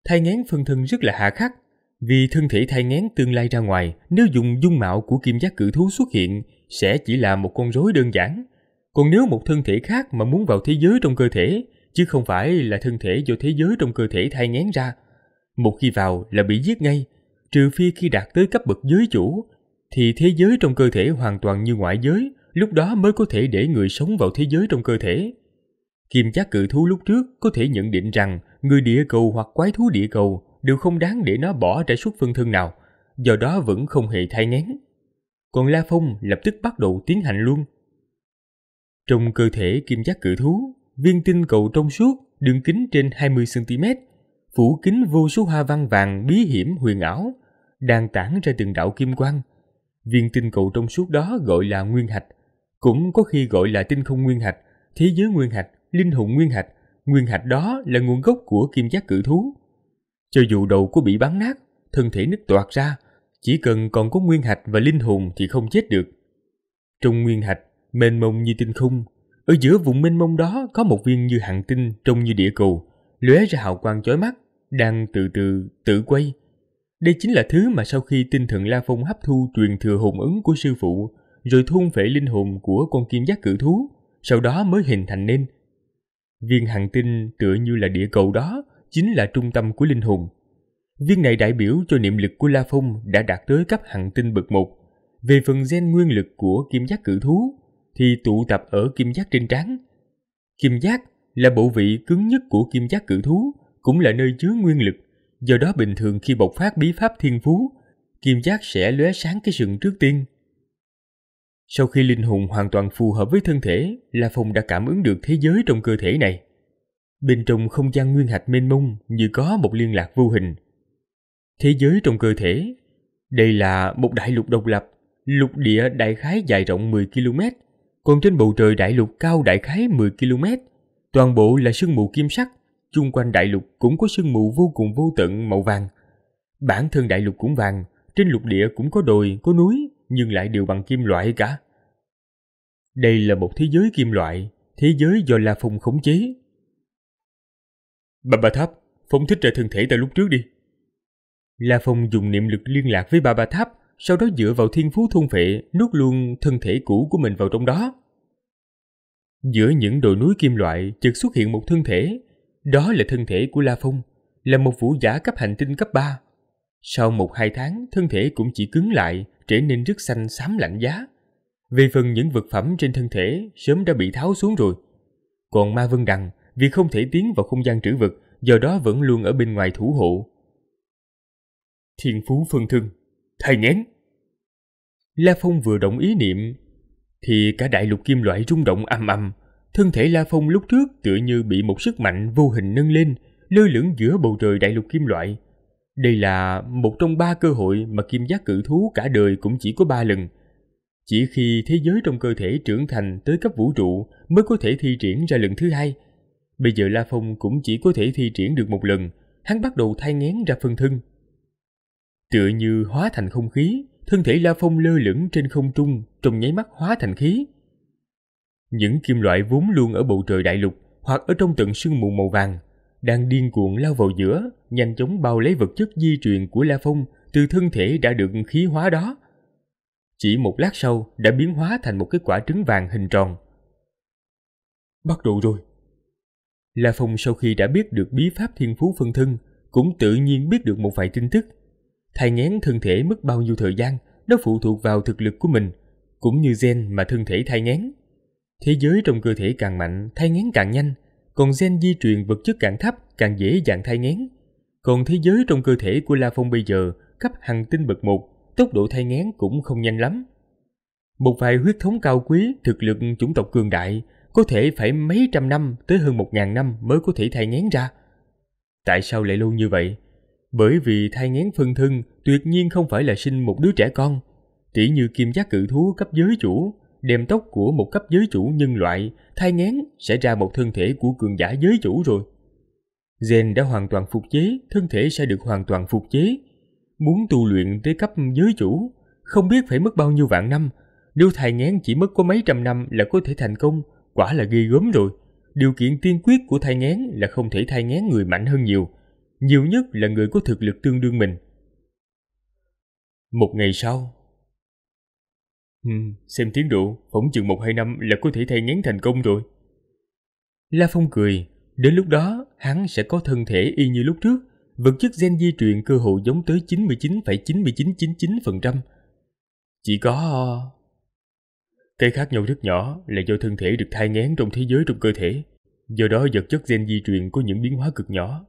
Thay ngén phân thân rất là hạ khắc, vì thân thể thay ngén tương lai ra ngoài nếu dùng dung mạo của kim giác cự thú xuất hiện sẽ chỉ là một con rối đơn giản, còn nếu một thân thể khác mà muốn vào thế giới trong cơ thể, chứ không phải là thân thể do thế giới trong cơ thể thay ngén ra, một khi vào là bị giết ngay, trừ phi khi đạt tới cấp bậc giới chủ, thì thế giới trong cơ thể hoàn toàn như ngoại giới, lúc đó mới có thể để người sống vào thế giới trong cơ thể. Kim giác cự thú lúc trước có thể nhận định rằng người địa cầu hoặc quái thú địa cầu đều không đáng để nó bỏ ra suốt phân thân nào, do đó vẫn không hề thay ngén. Còn La Phong lập tức bắt đầu tiến hành luôn. Trong cơ thể kim giác cự thú, viên tinh cầu trong suốt, đường kính trên 20cm, phủ kính vô số hoa văn vàng bí hiểm huyền ảo, đang tản ra từng đạo kim quang. Viên tinh cầu trong suốt đó gọi là nguyên hạch, cũng có khi gọi là tinh không nguyên hạch, thế giới nguyên hạch, linh hồn nguyên hạch. Nguyên hạch đó là nguồn gốc của kim giác cự thú. Cho dù đầu của bị bắn nát, thân thể nứt toạc ra, chỉ cần còn có nguyên hạch và linh hồn thì không chết được. Trong nguyên hạch mênh mông như tinh khung. Ở giữa vùng mênh mông đó có một viên như hành tinh trông như địa cầu, lóe ra hào quang chói mắt, đang từ từ tự quay. Đây chính là thứ mà sau khi tinh thần La Phong hấp thu truyền thừa hồn ứng của sư phụ, rồi thôn phệ linh hồn của con kim giác cự thú, sau đó mới hình thành nên. Viên hành tinh tựa như là địa cầu đó, chính là trung tâm của linh hồn. Viên này đại biểu cho niệm lực của La Phong đã đạt tới cấp hành tinh bậc 1. Về phần gen nguyên lực của kim giác cự thú, thì tụ tập ở kim giác trên trán. Kim giác là bộ vị cứng nhất của kim giác cự thú, cũng là nơi chứa nguyên lực. Do đó bình thường khi bộc phát bí pháp thiên phú, kim giác sẽ lóe sáng cái sừng trước tiên. Sau khi linh hồn hoàn toàn phù hợp với thân thể, La Phong đã cảm ứng được thế giới trong cơ thể này. Bên trong không gian nguyên hạch mênh mông như có một liên lạc vô hình. Thế giới trong cơ thể, đây là một đại lục độc lập, lục địa đại khái dài rộng 10 km, còn trên bầu trời đại lục cao đại khái 10 km, toàn bộ là sương mù kim sắc, chung quanh đại lục cũng có sương mù vô cùng vô tận màu vàng. Bản thân đại lục cũng vàng, trên lục địa cũng có đồi, có núi, nhưng lại đều bằng kim loại cả. Đây là một thế giới kim loại, thế giới do La Phong khống chế. Bà Bà Tháp, phóng thích ra thân thể ta lúc trước đi. La Phong dùng niệm lực liên lạc với Bà Bà Tháp, sau đó dựa vào thiên phú thôn phệ nuốt luôn thân thể cũ của mình vào trong đó. Giữa những đồi núi kim loại chợt xuất hiện một thân thể, đó là thân thể của La Phong, là một vũ giả cấp hành tinh cấp 3. Sau một hai tháng, thân thể cũng chỉ cứng lại, trở nên rất xanh xám lạnh giá. vì phần những vật phẩm trên thân thể sớm đã bị tháo xuống rồi. Còn Ma Vân Đằng vì không thể tiến vào không gian trữ vật do đó vẫn luôn ở bên ngoài thủ hộ. Thiên phú phân thương thay nhén. La Phong vừa động ý niệm, thì cả đại lục kim loại rung động âm âm. Thân thể La Phong lúc trước tựa như bị một sức mạnh vô hình nâng lên, lơ lửng giữa bầu trời đại lục kim loại. Đây là một trong ba cơ hội mà kim giác cự thú cả đời cũng chỉ có ba lần. Chỉ khi thế giới trong cơ thể trưởng thành tới cấp vũ trụ mới có thể thi triển ra lần thứ hai. Bây giờ La Phong cũng chỉ có thể thi triển được một lần, hắn bắt đầu thai ngén ra phân thân. Tựa như hóa thành không khí, thân thể La Phong lơ lửng trên không trung trong nháy mắt hóa thành khí. Những kim loại vốn luôn ở bầu trời đại lục hoặc ở trong tận sương mù màu vàng, đang điên cuồng lao vào giữa, nhanh chóng bao lấy vật chất di truyền của La Phong từ thân thể đã được khí hóa đó. Chỉ một lát sau đã biến hóa thành một cái quả trứng vàng hình tròn. Bắt đầu rồi. La Phong sau khi đã biết được bí pháp thiên phú phân thân, cũng tự nhiên biết được một vài tin tức thai nghén thân thể mất bao nhiêu thời gian, nó phụ thuộc vào thực lực của mình, cũng như gen mà thân thể thai nghén. Thế giới trong cơ thể càng mạnh, thai nghén càng nhanh, còn gen di truyền vật chất càng thấp, càng dễ dàng thai nghén. Còn thế giới trong cơ thể của La Phong bây giờ cấp hành tinh bậc một, tốc độ thai nghén cũng không nhanh lắm. Một vài huyết thống cao quý, thực lực chủng tộc cường đại, có thể phải mấy trăm năm tới hơn một ngàn năm mới có thể thai nghén ra. Tại sao lại lâu như vậy? Bởi vì thai ngén phân thân tuyệt nhiên không phải là sinh một đứa trẻ con. Tỷ như kim giác cự thú cấp giới chủ, đem tóc của một cấp giới chủ nhân loại, thai ngén sẽ ra một thân thể của cường giả giới chủ rồi. Gen đã hoàn toàn phục chế, thân thể sẽ được hoàn toàn phục chế. Muốn tu luyện tới cấp giới chủ, không biết phải mất bao nhiêu vạn năm. Nếu thai ngén chỉ mất có mấy trăm năm là có thể thành công, quả là ghê gớm rồi. Điều kiện tiên quyết của thai ngén là không thể thai ngén người mạnh hơn nhiều, nhiều nhất là người có thực lực tương đương mình. Một ngày sau hmm, Xem tiến độ, phỏng chừng một hai năm là có thể thay ngán thành công rồi. La Phong cười, đến lúc đó hắn sẽ có thân thể y như lúc trước, vật chất gen di truyền cơ hội giống tới 99,9999%. Chỉ có... Cái khác nhau rất nhỏ là do thân thể được thai ngán trong thế giới trong cơ thể, do đó vật chất gen di truyền có những biến hóa cực nhỏ.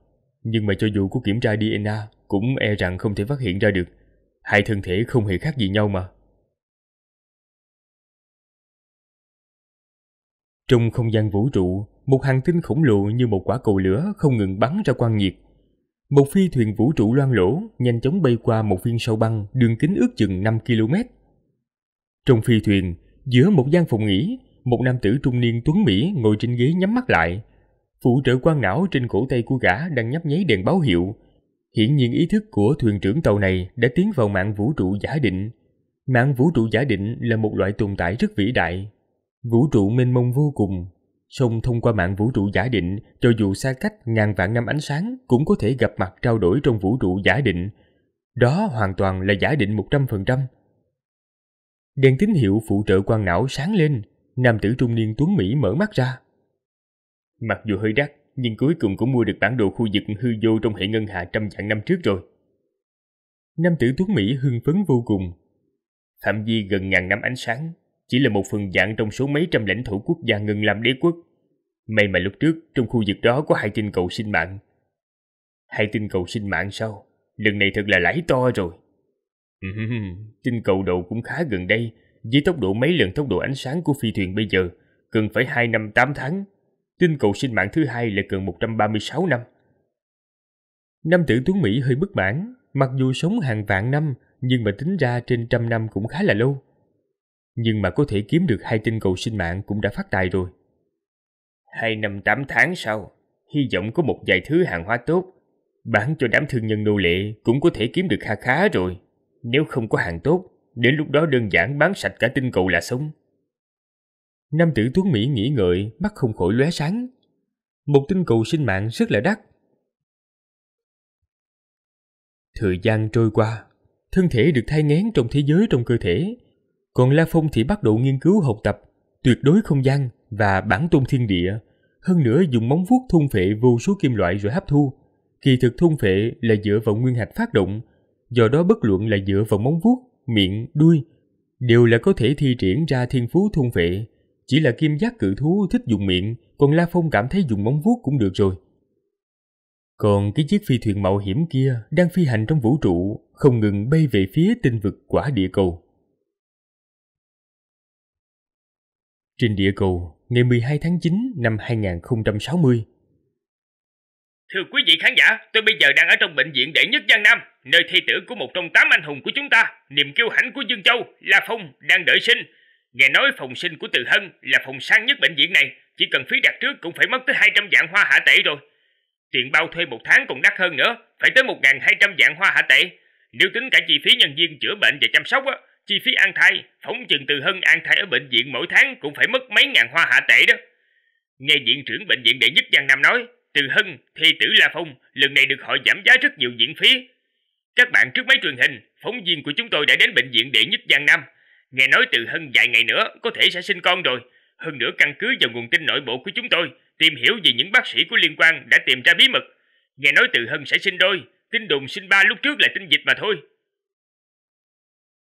Nhưng mà cho dù có kiểm tra DNA cũng e rằng không thể phát hiện ra được. Hai thân thể không hề khác gì nhau mà. Trong không gian vũ trụ, một hành tinh khổng lồ như một quả cầu lửa không ngừng bắn ra quang nhiệt. Một phi thuyền vũ trụ loang lỗ nhanh chóng bay qua một viên sao băng đường kính ước chừng 5 km. Trong phi thuyền, giữa một gian phòng nghỉ, một nam tử trung niên tuấn Mỹ ngồi trên ghế nhắm mắt lại, phụ trợ quan não trên cổ tay của gã đang nhấp nháy đèn báo hiệu. Hiển nhiên ý thức của thuyền trưởng tàu này đã tiến vào mạng vũ trụ giả định. Mạng vũ trụ giả định là một loại tồn tại rất vĩ đại. Vũ trụ mênh mông vô cùng, song thông qua mạng vũ trụ giả định, cho dù xa cách ngàn vạn năm ánh sáng cũng có thể gặp mặt trao đổi trong vũ trụ giả định. Đó hoàn toàn là giả định 100%. Đèn tín hiệu phụ trợ quan não sáng lên, nam tử trung niên Tuấn Mỹ mở mắt ra. Mặc dù hơi đắt, nhưng cuối cùng cũng mua được bản đồ khu vực hư vô trong hệ ngân hà trăm vạn năm trước rồi. Nam tử Tuấn Mỹ hưng phấn vô cùng. Phạm vi gần ngàn năm ánh sáng, chỉ là một phần dạng trong số mấy trăm lãnh thổ quốc gia ngân làm đế quốc. May mà lúc trước trong khu vực đó có hai tinh cầu sinh mạng. Hai tinh cầu sinh mạng sao? Lần này thật là lãi to rồi. tinh cầu đầu cũng khá gần đây, với tốc độ mấy lần tốc độ ánh sáng của phi thuyền bây giờ, cần phải 2 năm 8 tháng Tinh cầu sinh mạng thứ hai lại cần 136 năm. Nam tử Tuấn Mỹ hơi bất mãn, mặc dù sống hàng vạn năm nhưng mà tính ra trên trăm năm cũng khá là lâu. Nhưng mà có thể kiếm được hai tinh cầu sinh mạng cũng đã phát tài rồi. Hai năm tám tháng sau, hy vọng có một vài thứ hàng hóa tốt. Bán cho đám thương nhân nô lệ cũng có thể kiếm được kha khá rồi. Nếu không có hàng tốt, đến lúc đó đơn giản bán sạch cả tinh cầu là xong. Nam tử Tuấn Mỹ nghĩ ngợi, mắt không khỏi lóe sáng. Một tinh cầu sinh mạng rất là đắt. Thời gian trôi qua, thân thể được thay ngén trong thế giới trong cơ thể. Còn La Phong thì bắt đầu nghiên cứu học tập, tuyệt đối không gian và bản tôn thiên địa. Hơn nữa dùng móng vuốt thôn phệ vô số kim loại rồi hấp thu. Kỳ thực thôn phệ là dựa vào nguyên hạch phát động, do đó bất luận là dựa vào móng vuốt, miệng, đuôi, đều là có thể thi triển ra thiên phú thôn phệ chỉ là kim giác cự thú thích dùng miệng, còn La Phong cảm thấy dùng móng vuốt cũng được rồi. Còn cái chiếc phi thuyền mạo hiểm kia đang phi hành trong vũ trụ, không ngừng bay về phía tinh vực quả địa cầu. Trên địa cầu, ngày 12 tháng 9 năm 2060. Thưa quý vị khán giả, tôi bây giờ đang ở trong bệnh viện đệ nhất Giang Nam, nơi thi tử của một trong tám anh hùng của chúng ta, niềm kiêu hãnh của Dương Châu, La Phong, đang đợi sinh. Nghe nói phòng sinh của Từ Hân là phòng sang nhất bệnh viện này, chỉ cần phí đặt trước cũng phải mất tới 200 vạn hoa hạ tệ rồi. Tiền bao thuê một tháng còn đắt hơn nữa, phải tới 1.200 vạn hoa hạ tệ. Nếu tính cả chi phí nhân viên chữa bệnh và chăm sóc, á, chi phí an thai, phóng chừng Từ Hân an thai ở bệnh viện mỗi tháng cũng phải mất mấy ngàn hoa hạ tệ đó. Nghe viện trưởng bệnh viện đệ nhất Giang Nam nói, Từ Hân, thi tử La Phong, lần này được họ giảm giá rất nhiều viện phí. Các bạn trước máy truyền hình, phóng viên của chúng tôi đã đến bệnh viện đệ nhất Giang Nam Nghe nói từ hơn vài ngày nữa có thể sẽ sinh con rồi. Hơn nữa căn cứ vào nguồn tin nội bộ của chúng tôi, tìm hiểu về những bác sĩ của liên quan đã tìm ra bí mật. Nghe nói từ hơn sẽ sinh đôi, tin đồn sinh ba lúc trước là tin dịch mà thôi.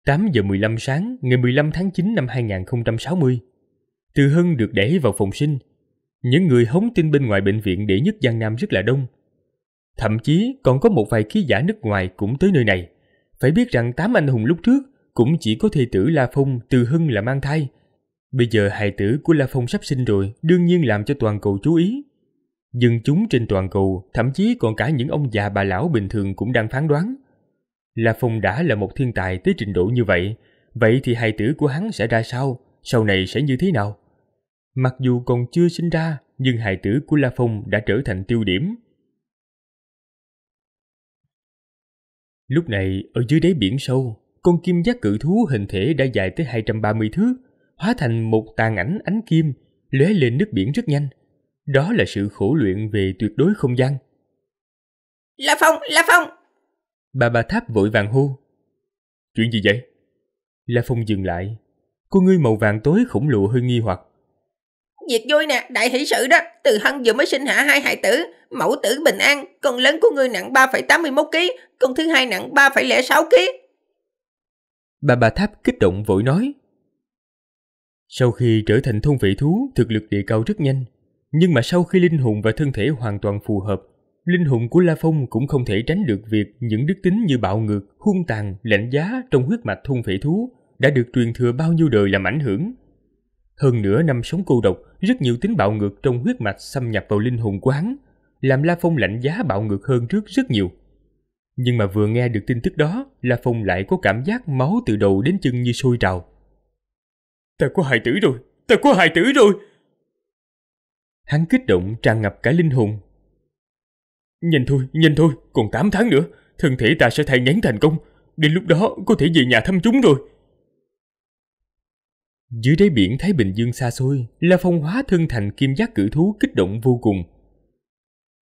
8 giờ 15 sáng ngày 15 tháng 9 năm 2060, Từ Hưng được đẩy vào phòng sinh. Những người hóng tin bên ngoài bệnh viện để nhất Giang Nam rất là đông. Thậm chí còn có một vài ký giả nước ngoài cũng tới nơi này. Phải biết rằng tám anh hùng lúc trước cũng chỉ có thầy tử La Phong từ Hưng là mang thai. Bây giờ hài tử của La Phong sắp sinh rồi, đương nhiên làm cho toàn cầu chú ý. Dân chúng trên toàn cầu, thậm chí còn cả những ông già bà lão bình thường cũng đang phán đoán. La Phong đã là một thiên tài tới trình độ như vậy, vậy thì hài tử của hắn sẽ ra sao, sau này sẽ như thế nào? Mặc dù còn chưa sinh ra, nhưng hài tử của La Phong đã trở thành tiêu điểm. Lúc này, ở dưới đáy biển sâu, con kim giác cự thú hình thể đã dài tới 230 thước, hóa thành một tàn ảnh ánh kim, lóe lên nước biển rất nhanh. Đó là sự khổ luyện về tuyệt đối không gian. La Phong, La Phong! Bà bà tháp vội vàng hô. Chuyện gì vậy? La Phong dừng lại. Cô ngươi màu vàng tối khổng lồ hơi nghi hoặc. Việc vui nè, đại hỷ sự đó. Từ Hân vừa mới sinh hạ hai hài tử. Mẫu tử bình an, con lớn của ngươi nặng 3,81kg, con thứ hai nặng 3,06kg. Bà bà tháp kích động vội nói. Sau khi trở thành thôn vệ thú, thực lực địa cao rất nhanh. Nhưng mà sau khi linh hồn và thân thể hoàn toàn phù hợp, linh hồn của La Phong cũng không thể tránh được việc những đức tính như bạo ngược, hung tàn, lạnh giá trong huyết mạch thôn vệ thú đã được truyền thừa bao nhiêu đời làm ảnh hưởng. Hơn nửa năm sống cô độc, rất nhiều tính bạo ngược trong huyết mạch xâm nhập vào linh hồn quán làm La Phong lạnh giá bạo ngược hơn trước rất nhiều. Nhưng mà vừa nghe được tin tức đó là Phong lại có cảm giác máu từ đầu đến chân như sôi trào. Ta có hài tử rồi, ta có hài tử rồi. Hắn kích động tràn ngập cả linh hồn. Nhanh thôi, nhanh thôi, còn 8 tháng nữa, thân thể ta sẽ thay ngán thành công, đến lúc đó có thể về nhà thăm chúng rồi. Dưới đáy biển Thái Bình Dương xa xôi là phong hóa thân thành kim giác cử thú kích động vô cùng.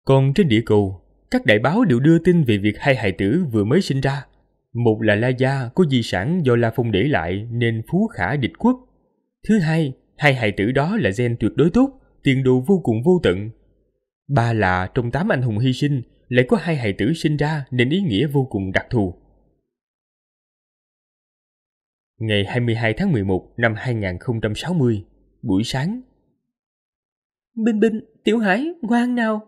Còn trên địa cầu, các đại báo đều đưa tin về việc hai hài tử vừa mới sinh ra. Một là La Gia có di sản do La Phong để lại nên phú khả địch quốc. Thứ hai, hai hài tử đó là gen tuyệt đối tốt, tiền đồ vô cùng vô tận. Ba là trong tám anh hùng hy sinh lại có hai hài tử sinh ra nên ý nghĩa vô cùng đặc thù. Ngày 22 tháng 11 năm 2060, buổi sáng. binh binh, Tiểu Hải, ngoan nào,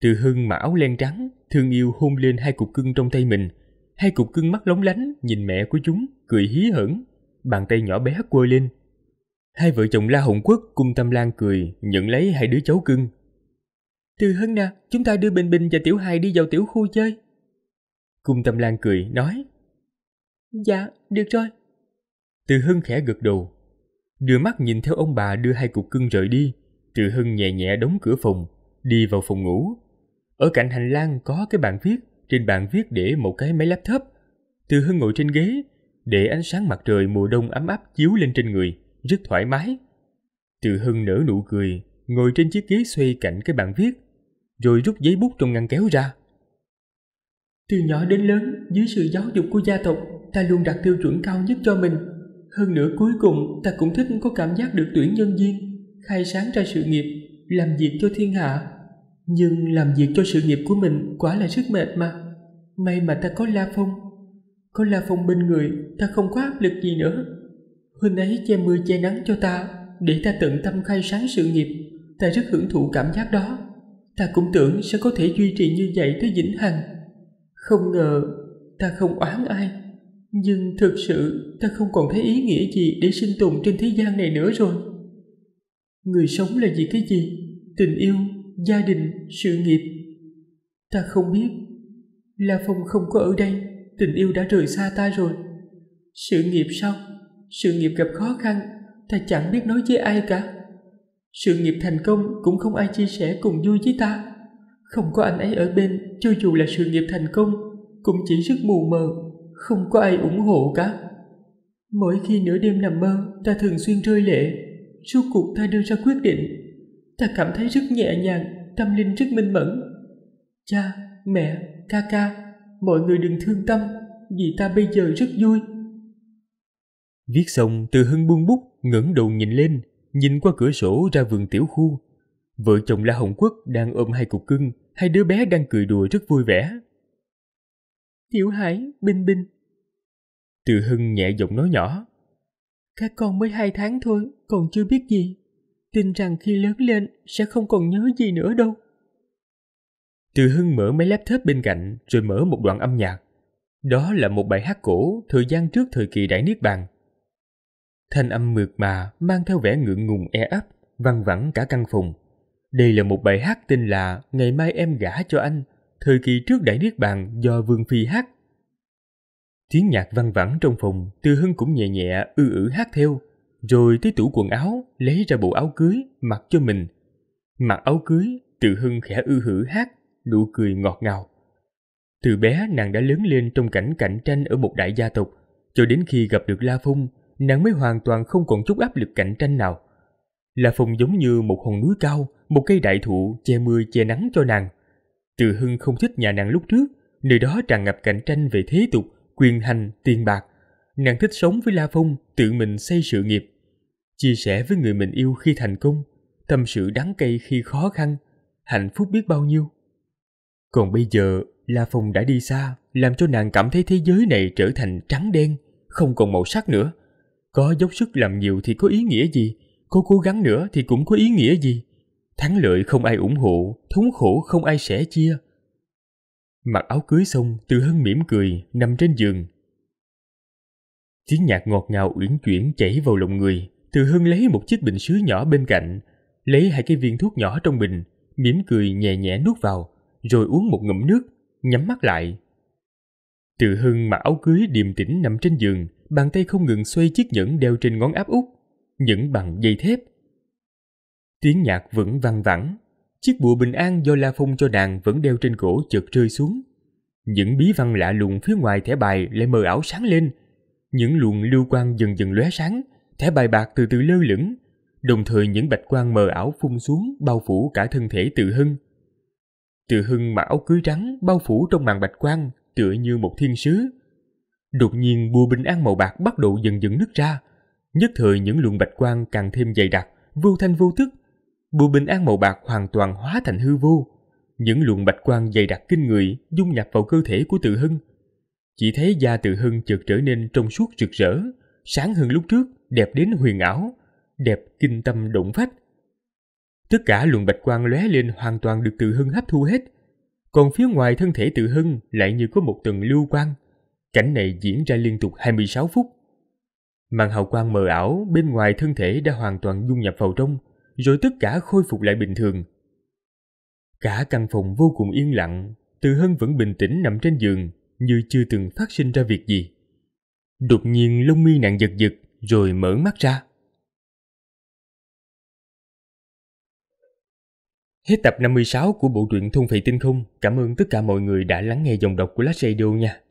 từ hưng mà áo len trắng, thương yêu hôn lên hai cục cưng trong tay mình. Hai cục cưng mắt lóng lánh, nhìn mẹ của chúng, cười hí hửng, bàn tay nhỏ bé quơ lên. Hai vợ chồng La Hồng Quốc cùng Tâm Lan cười, nhận lấy hai đứa cháu cưng. Từ hưng nè, chúng ta đưa Bình Bình và Tiểu Hai đi vào tiểu khu chơi. Cung Tâm Lan cười, nói. Dạ, được rồi. Từ hưng khẽ gật đầu. Đưa mắt nhìn theo ông bà đưa hai cục cưng rời đi. Từ hưng nhẹ nhẹ đóng cửa phòng, đi vào phòng ngủ, ở cạnh hành lang có cái bàn viết, trên bàn viết để một cái máy laptop. Từ Hưng ngồi trên ghế, để ánh sáng mặt trời mùa đông ấm áp chiếu lên trên người, rất thoải mái. Từ Hưng nở nụ cười, ngồi trên chiếc ghế xoay cạnh cái bàn viết, rồi rút giấy bút trong ngăn kéo ra. Từ nhỏ đến lớn, dưới sự giáo dục của gia tộc, ta luôn đặt tiêu chuẩn cao nhất cho mình. Hơn nữa cuối cùng, ta cũng thích có cảm giác được tuyển nhân viên, khai sáng ra sự nghiệp, làm việc cho thiên hạ nhưng làm việc cho sự nghiệp của mình quả là sức mệt mà may mà ta có la phong có la phong bên người ta không có áp lực gì nữa huynh ấy che mưa che nắng cho ta để ta tận tâm khai sáng sự nghiệp ta rất hưởng thụ cảm giác đó ta cũng tưởng sẽ có thể duy trì như vậy tới vĩnh hằng không ngờ ta không oán ai nhưng thực sự ta không còn thấy ý nghĩa gì để sinh tồn trên thế gian này nữa rồi người sống là vì cái gì tình yêu gia đình sự nghiệp ta không biết la phong không có ở đây tình yêu đã rời xa ta rồi sự nghiệp sao sự nghiệp gặp khó khăn ta chẳng biết nói với ai cả sự nghiệp thành công cũng không ai chia sẻ cùng vui với ta không có anh ấy ở bên cho dù là sự nghiệp thành công cũng chỉ rất mù mờ không có ai ủng hộ cả mỗi khi nửa đêm nằm mơ ta thường xuyên rơi lệ suốt cuộc ta đưa ra quyết định ta cảm thấy rất nhẹ nhàng tâm linh rất minh mẫn cha mẹ ca ca mọi người đừng thương tâm vì ta bây giờ rất vui viết xong từ hưng buông bút ngẩng đầu nhìn lên nhìn qua cửa sổ ra vườn tiểu khu vợ chồng la hồng quốc đang ôm hai cục cưng hai đứa bé đang cười đùa rất vui vẻ tiểu hải bình bình từ hưng nhẹ giọng nói nhỏ các con mới hai tháng thôi còn chưa biết gì tin rằng khi lớn lên sẽ không còn nhớ gì nữa đâu. Từ Hưng mở máy laptop bên cạnh rồi mở một đoạn âm nhạc. Đó là một bài hát cổ thời gian trước thời kỳ Đại Niết Bàn. Thanh âm mượt mà mang theo vẻ ngượng ngùng e ấp, văng vẳng cả căn phòng. Đây là một bài hát tên là Ngày mai em gả cho anh, thời kỳ trước Đại Niết Bàn do Vương Phi hát. Tiếng nhạc văng vẳng trong phòng, Từ Hưng cũng nhẹ nhẹ ư ử hát theo rồi tới tủ quần áo lấy ra bộ áo cưới mặc cho mình. Mặc áo cưới, Từ Hưng khẽ ư hử hát, nụ cười ngọt ngào. Từ bé nàng đã lớn lên trong cảnh cạnh tranh ở một đại gia tộc, cho đến khi gặp được La Phong, nàng mới hoàn toàn không còn chút áp lực cạnh tranh nào. La Phong giống như một hòn núi cao, một cây đại thụ che mưa che nắng cho nàng. Từ Hưng không thích nhà nàng lúc trước, nơi đó tràn ngập cạnh tranh về thế tục, quyền hành, tiền bạc nàng thích sống với La Phong, tự mình xây sự nghiệp, chia sẻ với người mình yêu khi thành công, tâm sự đắng cay khi khó khăn, hạnh phúc biết bao nhiêu. Còn bây giờ, La Phong đã đi xa, làm cho nàng cảm thấy thế giới này trở thành trắng đen, không còn màu sắc nữa. Có dốc sức làm nhiều thì có ý nghĩa gì, có cố gắng nữa thì cũng có ý nghĩa gì. Thắng lợi không ai ủng hộ, thống khổ không ai sẻ chia. Mặc áo cưới xong, Từ Hân mỉm cười, nằm trên giường, Tiếng nhạc ngọt ngào uyển chuyển chảy vào lòng người. Từ Hưng lấy một chiếc bình sứ nhỏ bên cạnh, lấy hai cái viên thuốc nhỏ trong bình, mỉm cười nhẹ nhẹ nuốt vào, rồi uống một ngụm nước, nhắm mắt lại. Từ Hưng mặc áo cưới điềm tĩnh nằm trên giường, bàn tay không ngừng xoay chiếc nhẫn đeo trên ngón áp út, nhẫn bằng dây thép. Tiếng nhạc vẫn văng vẳng, chiếc bùa bình an do La Phong cho nàng vẫn đeo trên cổ chợt rơi xuống. Những bí văn lạ lùng phía ngoài thẻ bài lại mờ ảo sáng lên, những luồng lưu quang dần dần lóe sáng, thẻ bài bạc từ từ lơ lửng, đồng thời những bạch quang mờ ảo phun xuống bao phủ cả thân thể Từ Hưng. Từ Hưng mặc áo cưới trắng bao phủ trong màn bạch quang, tựa như một thiên sứ. Đột nhiên bùa bình an màu bạc bắt đầu dần dần nứt ra, nhất thời những luồng bạch quang càng thêm dày đặc, vô thanh vô tức. Bùa bình an màu bạc hoàn toàn hóa thành hư vô. Những luồng bạch quang dày đặc kinh người dung nhập vào cơ thể của Từ Hưng, chỉ thấy da tự hưng chợt trở nên trong suốt rực rỡ, sáng hơn lúc trước, đẹp đến huyền ảo, đẹp kinh tâm động phách. Tất cả luồng bạch quang lóe lên hoàn toàn được tự hưng hấp thu hết, còn phía ngoài thân thể tự hưng lại như có một tầng lưu quang. Cảnh này diễn ra liên tục 26 phút. Màn hào quang mờ ảo bên ngoài thân thể đã hoàn toàn dung nhập vào trong, rồi tất cả khôi phục lại bình thường. Cả căn phòng vô cùng yên lặng, Từ Hân vẫn bình tĩnh nằm trên giường, như chưa từng phát sinh ra việc gì. Đột nhiên lông mi nặng giật giật rồi mở mắt ra. Hết tập 56 của bộ truyện Thôn Phệ Tinh Không. Cảm ơn tất cả mọi người đã lắng nghe dòng đọc của Last Radio nha.